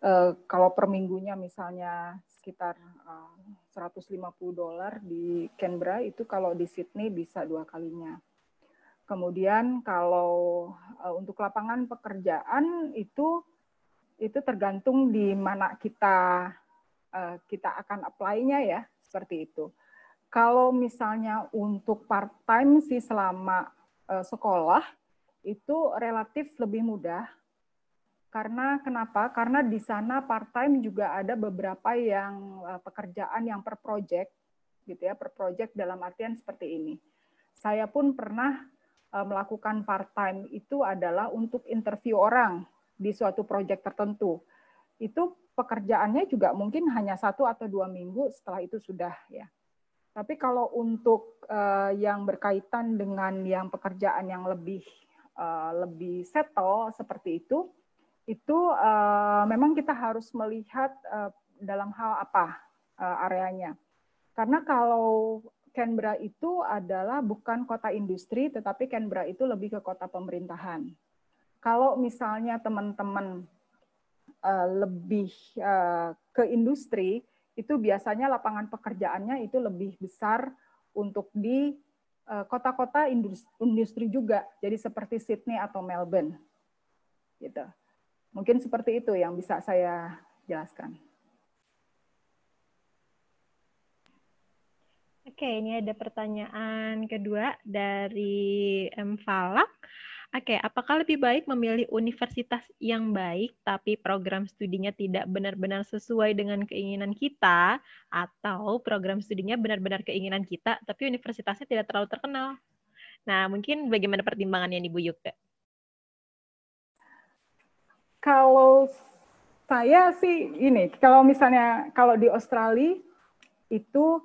uh, kalau per minggunya misalnya sekitar eh, uh, 150 dolar di Canberra itu kalau di Sydney bisa dua kalinya. Kemudian kalau uh, untuk lapangan pekerjaan itu itu tergantung di mana kita uh, kita akan apply-nya ya, seperti itu. Kalau misalnya untuk part time sih selama Eh, sekolah itu relatif lebih mudah karena kenapa? Karena di sana part time juga ada beberapa yang eh, pekerjaan yang per project gitu ya, per project dalam artian seperti ini. Saya pun pernah eh, melakukan part time itu adalah untuk interview orang di suatu project tertentu. Itu pekerjaannya juga mungkin hanya satu atau dua minggu setelah itu sudah ya. Tapi kalau untuk uh, yang berkaitan dengan yang pekerjaan yang lebih uh, lebih settle seperti itu, itu uh, memang kita harus melihat uh, dalam hal apa uh, areanya. Karena kalau Canberra itu adalah bukan kota industri, tetapi Canberra itu lebih ke kota pemerintahan. Kalau misalnya teman-teman uh, lebih uh, ke industri, itu biasanya lapangan pekerjaannya itu lebih besar untuk di eh, kota-kota industri juga, jadi seperti Sydney atau Melbourne. Gitu. Mungkin seperti itu yang bisa saya jelaskan.
Oke, ini ada pertanyaan kedua dari M. Falak. Oke, apakah lebih baik memilih universitas yang baik tapi program studinya tidak benar-benar sesuai dengan keinginan kita atau program studinya benar-benar keinginan kita tapi universitasnya tidak terlalu terkenal? Nah, mungkin bagaimana pertimbangannya nih Bu Yuka?
Kalau saya sih ini, kalau misalnya kalau di Australia itu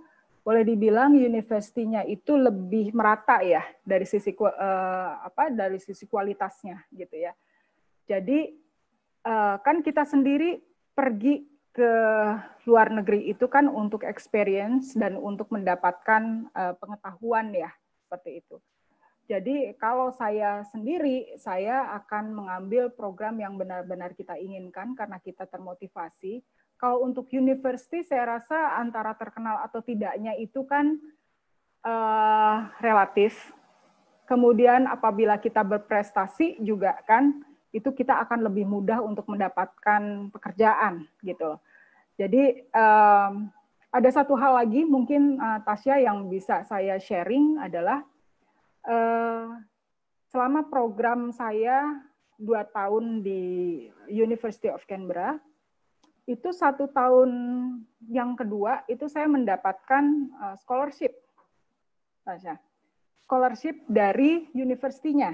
boleh dibilang universitinya itu lebih merata ya dari sisi uh, apa dari sisi kualitasnya gitu ya. Jadi uh, kan kita sendiri pergi ke luar negeri itu kan untuk experience dan untuk mendapatkan uh, pengetahuan ya seperti itu. Jadi kalau saya sendiri, saya akan mengambil program yang benar-benar kita inginkan karena kita termotivasi kalau untuk university saya rasa antara terkenal atau tidaknya itu kan uh, relatif. Kemudian apabila kita berprestasi juga kan itu kita akan lebih mudah untuk mendapatkan pekerjaan gitu. Jadi um, ada satu hal lagi mungkin uh, Tasya yang bisa saya sharing adalah uh, selama program saya dua tahun di University of Canberra, itu satu tahun yang kedua itu saya mendapatkan eh, scholarship, Tasya. Scholarship dari universitinya,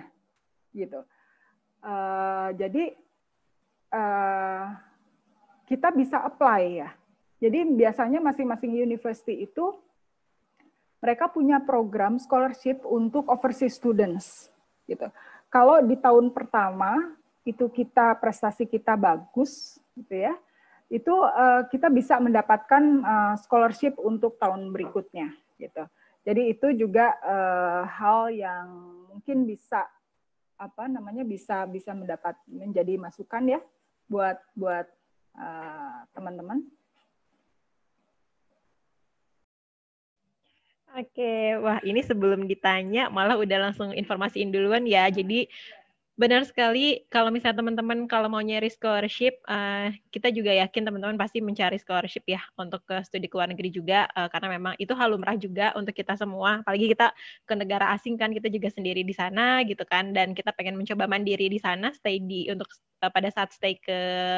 gitu. Uh, jadi uh, kita bisa apply ya. Jadi biasanya masing-masing university itu mereka punya program scholarship untuk overseas students, gitu. Kalau di tahun pertama itu kita prestasi kita bagus, gitu ya itu uh, kita bisa mendapatkan uh, scholarship untuk tahun berikutnya gitu. Jadi itu juga uh, hal yang mungkin bisa apa namanya bisa bisa mendapat menjadi masukan ya buat buat teman-teman. Uh, teman -teman.
Oke, wah ini sebelum ditanya malah udah langsung informasiin duluan ya. Jadi Benar sekali, kalau misalnya teman-teman kalau mau nyari scholarship, eh, kita juga yakin teman-teman pasti mencari scholarship ya untuk ke studi ke luar negeri juga, eh, karena memang itu hal lumrah juga untuk kita semua, apalagi kita ke negara asing kan, kita juga sendiri di sana gitu kan, dan kita pengen mencoba mandiri di sana, stay di untuk eh, pada saat stay ke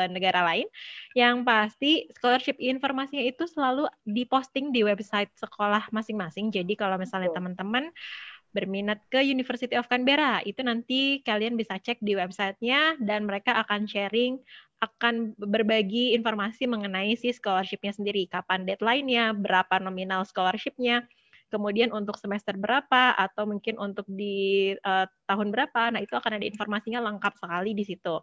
negara lain. Yang pasti scholarship informasinya itu selalu diposting di website sekolah masing-masing, jadi kalau misalnya teman-teman oh berminat ke University of Canberra. Itu nanti kalian bisa cek di websitenya dan mereka akan sharing akan berbagi informasi mengenai si scholarshipnya sendiri, kapan deadline-nya, berapa nominal scholarshipnya, kemudian untuk semester berapa atau mungkin untuk di uh, tahun berapa. Nah itu akan ada informasinya lengkap sekali di situ.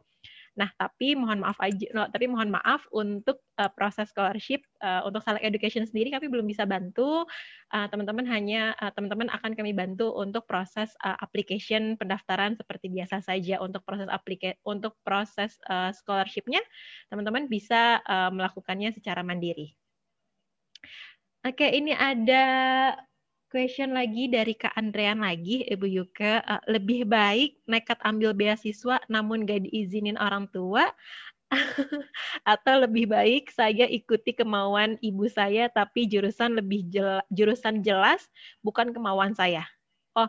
Nah, tapi mohon maaf aja, no, tapi mohon maaf untuk uh, proses scholarship uh, untuk salak education sendiri kami belum bisa bantu. teman eh, teman-teman hanya teman teman-teman akan kami bantu untuk proses uh, application pendaftaran seperti biasa saja untuk proses aplika untuk proses uh, scholarshipnya teman-teman bisa uh, melakukannya secara mandiri. Oke, ini ada question lagi dari Kak Andrean lagi, Ibu Yuka Uh, eh, lebih baik nekat ambil beasiswa namun gak diizinin orang tua atau lebih baik saya ikuti kemauan ibu saya tapi jurusan lebih jela, jurusan jelas bukan kemauan saya. Oh,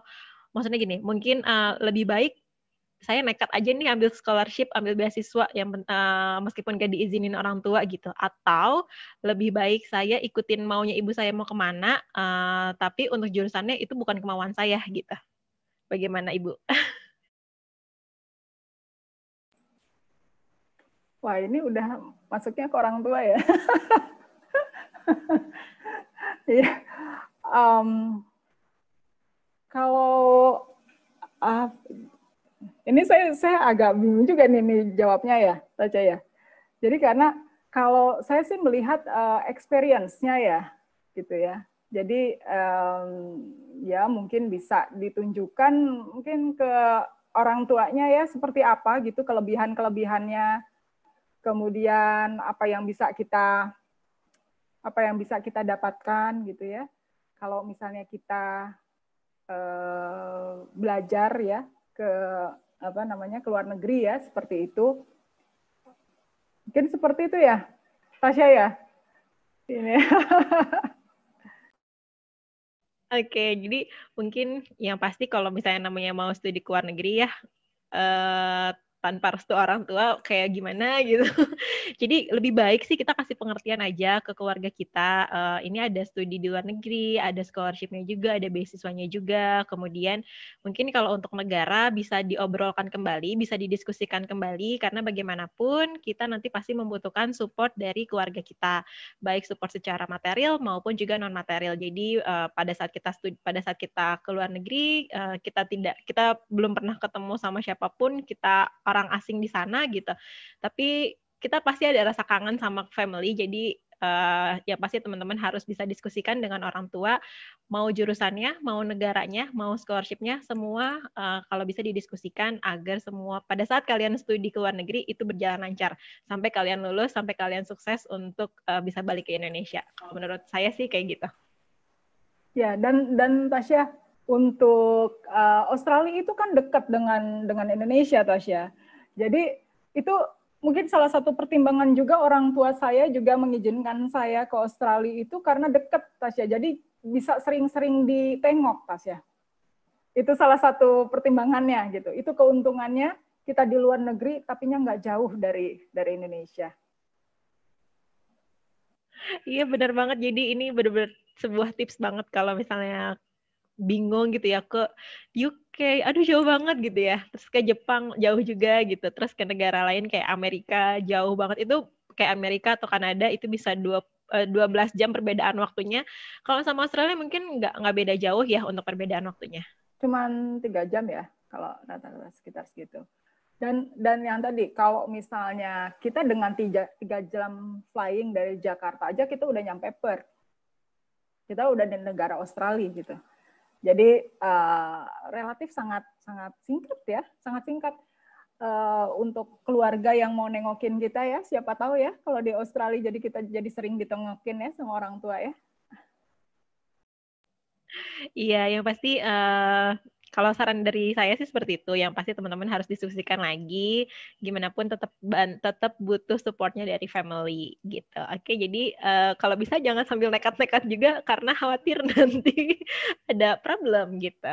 maksudnya gini, mungkin uh, lebih baik saya nekat aja nih ambil scholarship, ambil beasiswa yang uh, meskipun gak diizinin orang tua gitu. Atau lebih baik saya ikutin maunya ibu saya mau kemana, uh, tapi untuk jurusannya itu bukan kemauan saya gitu. Bagaimana ibu?
Wah ini udah masuknya ke orang tua ya. Iya. um, kalau uh, ini saya saya agak bingung juga nih, nih jawabnya ya, Raja ya. Jadi karena kalau saya sih melihat uh, experience-nya ya, gitu ya. Jadi um, ya mungkin bisa ditunjukkan mungkin ke orang tuanya ya seperti apa gitu kelebihan-kelebihannya. Kemudian apa yang bisa kita apa yang bisa kita dapatkan gitu ya. Kalau misalnya kita uh, belajar ya ke apa namanya ke luar negeri ya seperti itu. Mungkin seperti itu ya, Tasya ya. Ini.
Oke, jadi mungkin yang pasti kalau misalnya namanya mau studi ke luar negeri ya, eh, tanpa restu orang tua kayak gimana gitu. Jadi lebih baik sih kita kasih pengertian aja ke keluarga kita. Uh, ini ada studi di luar negeri, ada scholarshipnya juga, ada beasiswanya juga. Kemudian mungkin kalau untuk negara bisa diobrolkan kembali, bisa didiskusikan kembali karena bagaimanapun kita nanti pasti membutuhkan support dari keluarga kita, baik support secara material maupun juga non material. Jadi uh, pada saat kita studi, pada saat kita ke luar negeri uh, kita tidak kita belum pernah ketemu sama siapapun, kita orang asing di sana gitu. Tapi kita pasti ada rasa kangen sama family. Jadi uh, ya pasti teman-teman harus bisa diskusikan dengan orang tua mau jurusannya, mau negaranya, mau scholarshipnya, semua uh, kalau bisa didiskusikan agar semua pada saat kalian studi ke luar negeri itu berjalan lancar sampai kalian lulus, sampai kalian sukses untuk uh, bisa balik ke Indonesia. Kalau menurut saya sih kayak gitu.
Ya dan dan Tasya untuk uh, Australia itu kan dekat dengan dengan Indonesia Tasya. Jadi itu mungkin salah satu pertimbangan juga orang tua saya juga mengizinkan saya ke Australia itu karena deket Tasya. Jadi bisa sering-sering ditengok Tasya. Itu salah satu pertimbangannya gitu. Itu keuntungannya kita di luar negeri tapi nggak jauh dari dari Indonesia.
Iya benar banget. Jadi ini benar-benar sebuah tips banget kalau misalnya bingung gitu ya ke UK, aduh jauh banget gitu ya. Terus ke Jepang jauh juga gitu. Terus ke negara lain kayak Amerika jauh banget. Itu kayak Amerika atau Kanada itu bisa dua 12 eh, jam perbedaan waktunya. Kalau sama Australia mungkin nggak nggak beda jauh ya untuk perbedaan waktunya.
Cuman tiga jam ya kalau rata-rata sekitar segitu. Dan dan yang tadi kalau misalnya kita dengan tiga, tiga jam flying dari Jakarta aja kita udah nyampe per, Kita udah di negara Australia gitu. Jadi uh, relatif sangat sangat singkat ya, sangat singkat uh, untuk keluarga yang mau nengokin kita ya. Siapa tahu ya kalau di Australia jadi kita jadi sering ditengokin ya sama orang tua ya.
Iya, yang pasti uh, kalau saran dari saya sih seperti itu. Yang pasti teman-teman harus diskusikan lagi. Gimana pun tetap tetap butuh supportnya dari family gitu. Oke, jadi uh, kalau bisa jangan sambil nekat-nekat juga karena khawatir nanti ada problem gitu.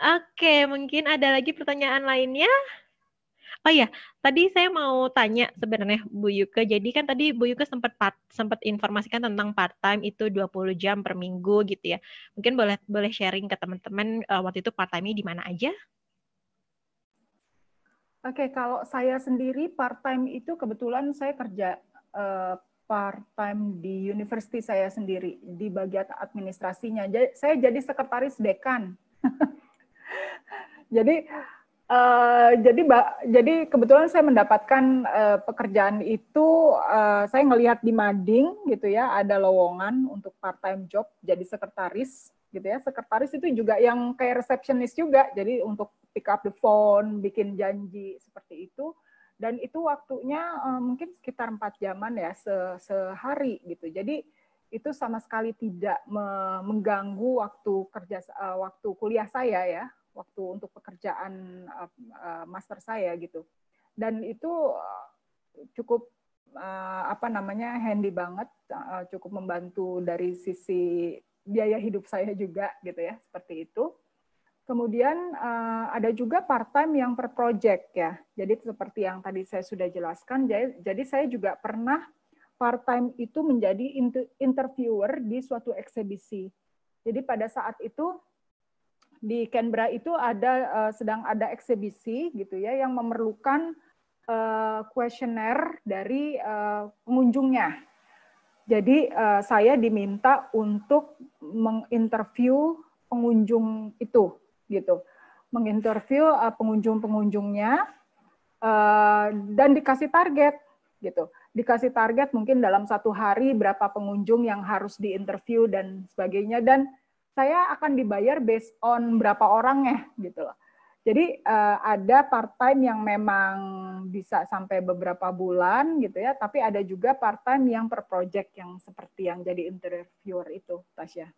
Oke, mungkin ada lagi pertanyaan lainnya? Oh ya, tadi saya mau tanya sebenarnya Bu Yuka. Jadi kan tadi Bu Yuka sempat sempat informasikan tentang part time itu 20 jam per minggu gitu ya. Mungkin boleh boleh sharing ke teman-teman uh, waktu itu part time-nya di mana aja?
Oke, okay, kalau saya sendiri part time itu kebetulan saya kerja uh, eh, part time di universitas saya sendiri di bagian administrasinya. Jadi, saya jadi sekretaris dekan. jadi Uh, jadi jadi kebetulan saya mendapatkan uh, pekerjaan itu uh, saya ngelihat di Mading gitu ya ada lowongan untuk part time job jadi sekretaris gitu ya sekretaris itu juga yang kayak resepsionis juga jadi untuk pick up the phone bikin janji seperti itu dan itu waktunya uh, mungkin sekitar empat jaman ya se sehari gitu jadi itu sama sekali tidak mengganggu waktu kerja waktu kuliah saya ya waktu untuk pekerjaan eh, eh, master saya gitu. Dan itu eh, cukup apa namanya handy banget, cukup membantu dari sisi biaya hidup saya juga gitu ya, seperti itu. Kemudian ada juga part time yang per project ya. Jadi seperti yang tadi saya sudah jelaskan, jadi saya juga pernah part time itu menjadi interviewer di suatu eksebisi. Jadi pada saat itu di Canberra itu ada uh, sedang ada eksibisi gitu ya yang memerlukan eh, kuesioner uh, dari uh, pengunjungnya. Jadi uh, saya diminta untuk menginterview pengunjung itu gitu. Menginterview uh, pengunjung-pengunjungnya uh, dan dikasih target gitu. Dikasih target mungkin dalam satu hari berapa pengunjung yang harus diinterview dan sebagainya dan saya akan dibayar based on berapa orangnya gitu loh. Jadi uh, ada part time yang memang bisa sampai beberapa bulan gitu ya, tapi ada juga part time yang per project yang seperti yang jadi interviewer itu, Tasya.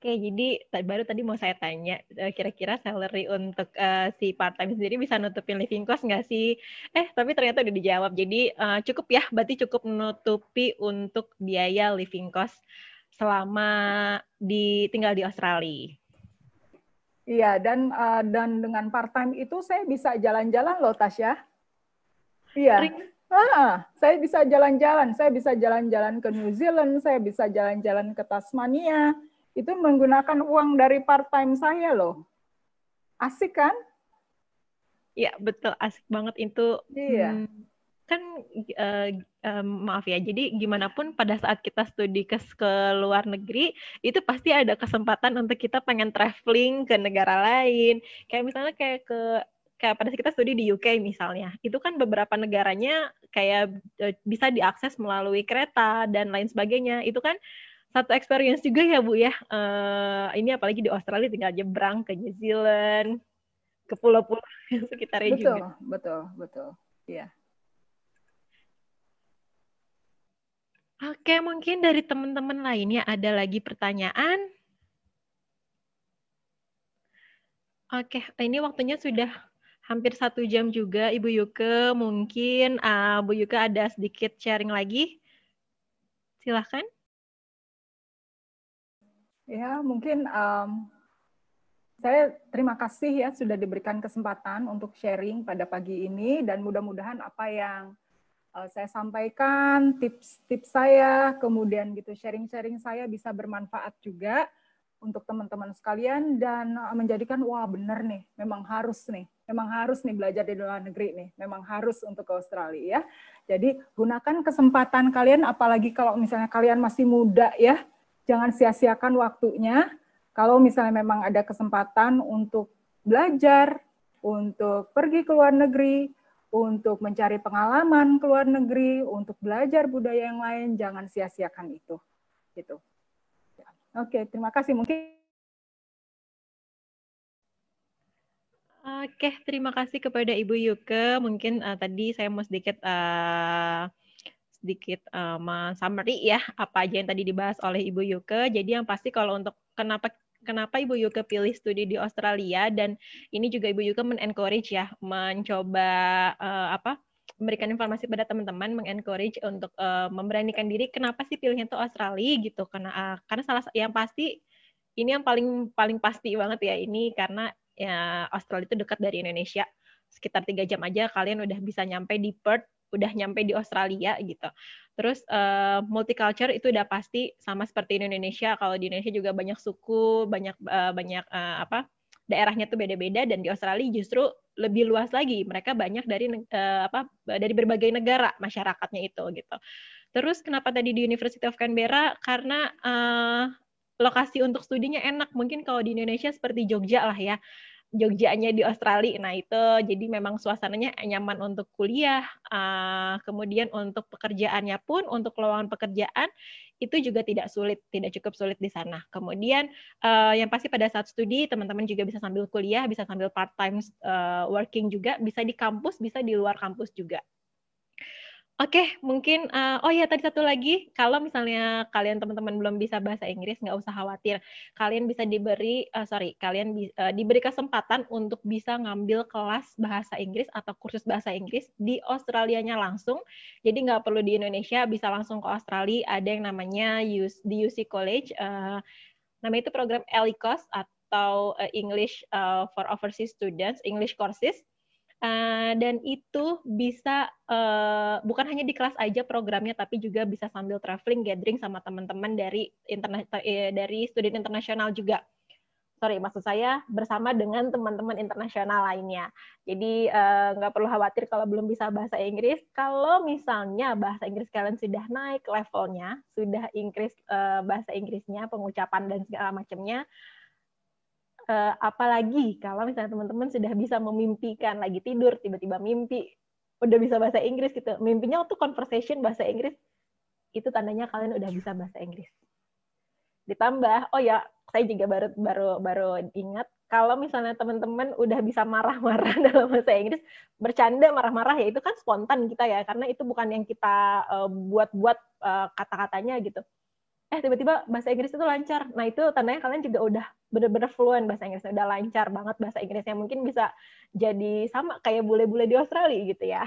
Oke, jadi baru tadi mau saya tanya, e, kira-kira salary untuk uh, si part time sendiri bisa nutupin living cost nggak sih? Eh, tapi ternyata udah dijawab. Jadi uh, cukup ya, berarti cukup menutupi untuk biaya living cost selama di tinggal di Australia.
Iya, dan uh, dan dengan part time itu saya bisa jalan-jalan loh, Tasya. Iya. Ah, saya bisa jalan-jalan, saya bisa jalan-jalan ke New Zealand, saya bisa jalan-jalan ke Tasmania, itu menggunakan uang dari part time saya loh. Asik kan?
Iya, betul asik banget itu. Iya. Hmm, kan uh, um, maaf ya. Jadi gimana pun pada saat kita studi ke ke luar negeri, itu pasti ada kesempatan untuk kita pengen traveling ke negara lain. Kayak misalnya kayak ke kayak pada saat kita studi di UK misalnya, itu kan beberapa negaranya kayak eh, bisa diakses melalui kereta dan lain sebagainya. Itu kan satu experience juga ya Bu ya. Uh, ini apalagi di Australia tinggal jebrang ke New Zealand, ke pulau-pulau sekitarnya betul, juga. Betul, betul, betul. Iya. Oke, mungkin dari teman-teman lainnya ada lagi pertanyaan? Oke, ini waktunya sudah hampir satu jam juga, Ibu Yuke. Mungkin uh, Bu Yuke ada sedikit sharing lagi. Silahkan. Ya, mungkin um, saya terima kasih ya
sudah diberikan kesempatan untuk sharing pada pagi ini dan mudah-mudahan apa yang uh, saya sampaikan, tips-tips saya, kemudian gitu sharing-sharing saya bisa bermanfaat juga untuk teman-teman sekalian dan eh, menjadikan wah bener nih, memang harus nih, memang harus nih belajar di luar negeri nih, memang harus untuk ke Australia ya. Jadi gunakan kesempatan kalian apalagi kalau misalnya kalian masih muda ya jangan sia-siakan waktunya. Kalau misalnya memang ada kesempatan untuk belajar, untuk pergi ke luar negeri, untuk mencari pengalaman ke luar negeri, untuk belajar budaya yang lain, jangan sia-siakan itu. Gitu. Oke, terima kasih. Mungkin
Oke, terima kasih kepada Ibu Yuke. Mungkin uh, tadi saya mau sedikit uh, sedikit um, eh, summary ya apa aja yang tadi dibahas oleh Ibu Yuke. Jadi yang pasti kalau untuk kenapa kenapa Ibu Yuke pilih studi di Australia dan ini juga Ibu Yuke men-encourage ya mencoba uh, apa memberikan informasi pada teman-teman mengencourage untuk uh, memberanikan diri kenapa sih pilihnya tuh Australia gitu karena uh, karena salah yang pasti ini yang paling paling pasti banget ya ini karena ya Australia itu dekat dari Indonesia sekitar tiga jam aja kalian udah bisa nyampe di Perth udah nyampe di Australia gitu. Terus uh, eh, multicultural itu udah pasti sama seperti di Indonesia. Kalau di Indonesia juga banyak suku, banyak uh, banyak uh, apa daerahnya tuh beda-beda dan di Australia justru lebih luas lagi. Mereka banyak dari uh, apa dari berbagai negara masyarakatnya itu gitu. Terus kenapa tadi di University of Canberra? Karena uh, lokasi untuk studinya enak. Mungkin kalau di Indonesia seperti Jogja lah ya. Jogjanya di Australia. Nah, itu jadi memang suasananya nyaman untuk kuliah, eh, kemudian untuk pekerjaannya pun untuk lowongan pekerjaan itu juga tidak sulit, tidak cukup sulit di sana. Kemudian eh, yang pasti pada saat studi teman-teman juga bisa sambil kuliah, bisa sambil part time eh, working juga, bisa di kampus, bisa di luar kampus juga Oke, okay, mungkin uh, oh ya tadi satu lagi, kalau misalnya kalian teman-teman belum bisa bahasa Inggris, nggak usah khawatir. Kalian bisa diberi uh, sorry, kalian bi uh, diberi kesempatan untuk bisa ngambil kelas bahasa Inggris atau kursus bahasa Inggris di Australianya langsung. Jadi nggak perlu di Indonesia, bisa langsung ke Australia. Ada yang namanya UC, di UC College, uh, namanya itu program ELICOS atau English uh, for Overseas Students, English Courses Uh, dan itu bisa uh, bukan hanya di kelas aja programnya, tapi juga bisa sambil traveling, gathering sama teman-teman dari interna eh, dari student internasional juga. Sorry, maksud saya bersama dengan teman-teman internasional lainnya. Jadi uh, nggak perlu khawatir kalau belum bisa bahasa Inggris. Kalau misalnya bahasa Inggris kalian sudah naik levelnya, sudah increase uh, bahasa Inggrisnya, pengucapan dan segala macamnya, uh, apalagi kalau misalnya teman-teman sudah bisa memimpikan lagi tidur tiba-tiba mimpi udah bisa bahasa Inggris gitu mimpinya waktu conversation bahasa Inggris itu tandanya kalian udah bisa bahasa Inggris ditambah oh ya saya juga baru baru baru ingat kalau misalnya teman-teman udah bisa marah-marah dalam bahasa Inggris bercanda marah-marah ya itu kan spontan kita ya karena itu bukan yang kita uh, buat-buat uh, kata-katanya gitu eh tiba-tiba bahasa Inggris itu lancar nah itu tandanya kalian juga udah bener-bener fluent bahasa Inggrisnya udah lancar banget bahasa Inggrisnya mungkin bisa jadi sama kayak bule-bule di Australia gitu ya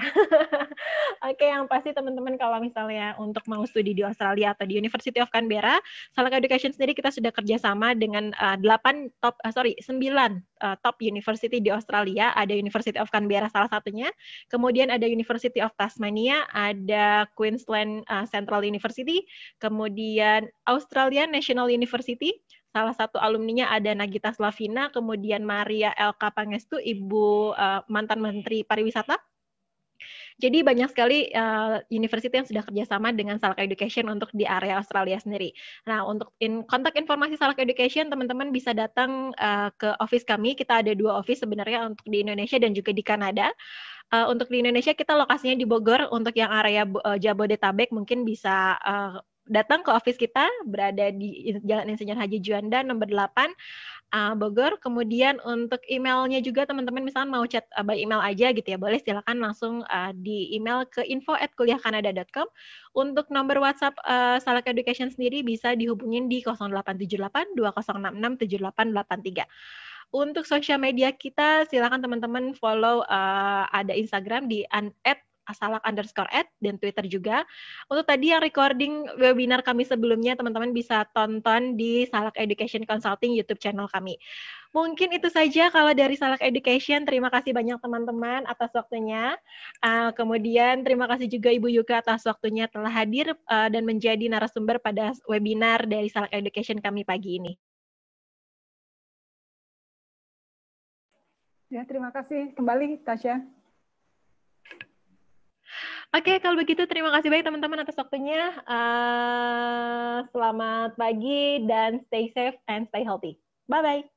oke okay, yang pasti teman-teman kalau misalnya untuk mau studi di Australia atau di University of Canberra Salak Education sendiri kita sudah kerjasama dengan uh, eh, 8 top uh, sorry 9 uh, eh, top university di Australia ada University of Canberra salah satunya kemudian ada University of Tasmania ada Queensland uh, Central University kemudian Australian National University salah satu alumninya ada Nagita Slavina, kemudian Maria Elka Pangestu, ibu uh, mantan Menteri Pariwisata. Jadi banyak sekali uh, eh, universitas yang sudah kerjasama dengan Salak Education untuk di area Australia sendiri. Nah, untuk in kontak informasi Salak Education, teman-teman bisa datang uh, ke office kami. Kita ada dua office sebenarnya untuk di Indonesia dan juga di Kanada. Uh, untuk di Indonesia kita lokasinya di Bogor. Untuk yang area uh, Jabodetabek mungkin bisa uh, datang ke office kita berada di Jalan Insinyur Haji Juanda nomor 8 uh, eh, Bogor. Kemudian untuk emailnya juga teman-teman misalnya mau chat uh, by email aja gitu ya boleh silakan langsung uh, di email ke info@kuliahkanada.com. Untuk nomor WhatsApp uh, Salak Education sendiri bisa dihubungin di 0878 2066 7883 untuk sosial media kita silakan teman-teman follow uh, ada Instagram di asalak underscore at dan Twitter juga. Untuk tadi yang recording webinar kami sebelumnya, teman-teman bisa tonton di Salak Education Consulting YouTube channel kami. Mungkin itu saja kalau dari Salak Education. Terima kasih banyak teman-teman atas waktunya. Uh, kemudian terima kasih juga Ibu Yuka atas waktunya telah hadir uh, dan menjadi narasumber pada webinar dari Salak Education kami pagi ini. Ya, terima kasih kembali Tasya. Oke, kalau begitu terima kasih banyak teman-teman atas waktunya. Uh, selamat pagi dan stay safe and stay healthy. Bye-bye.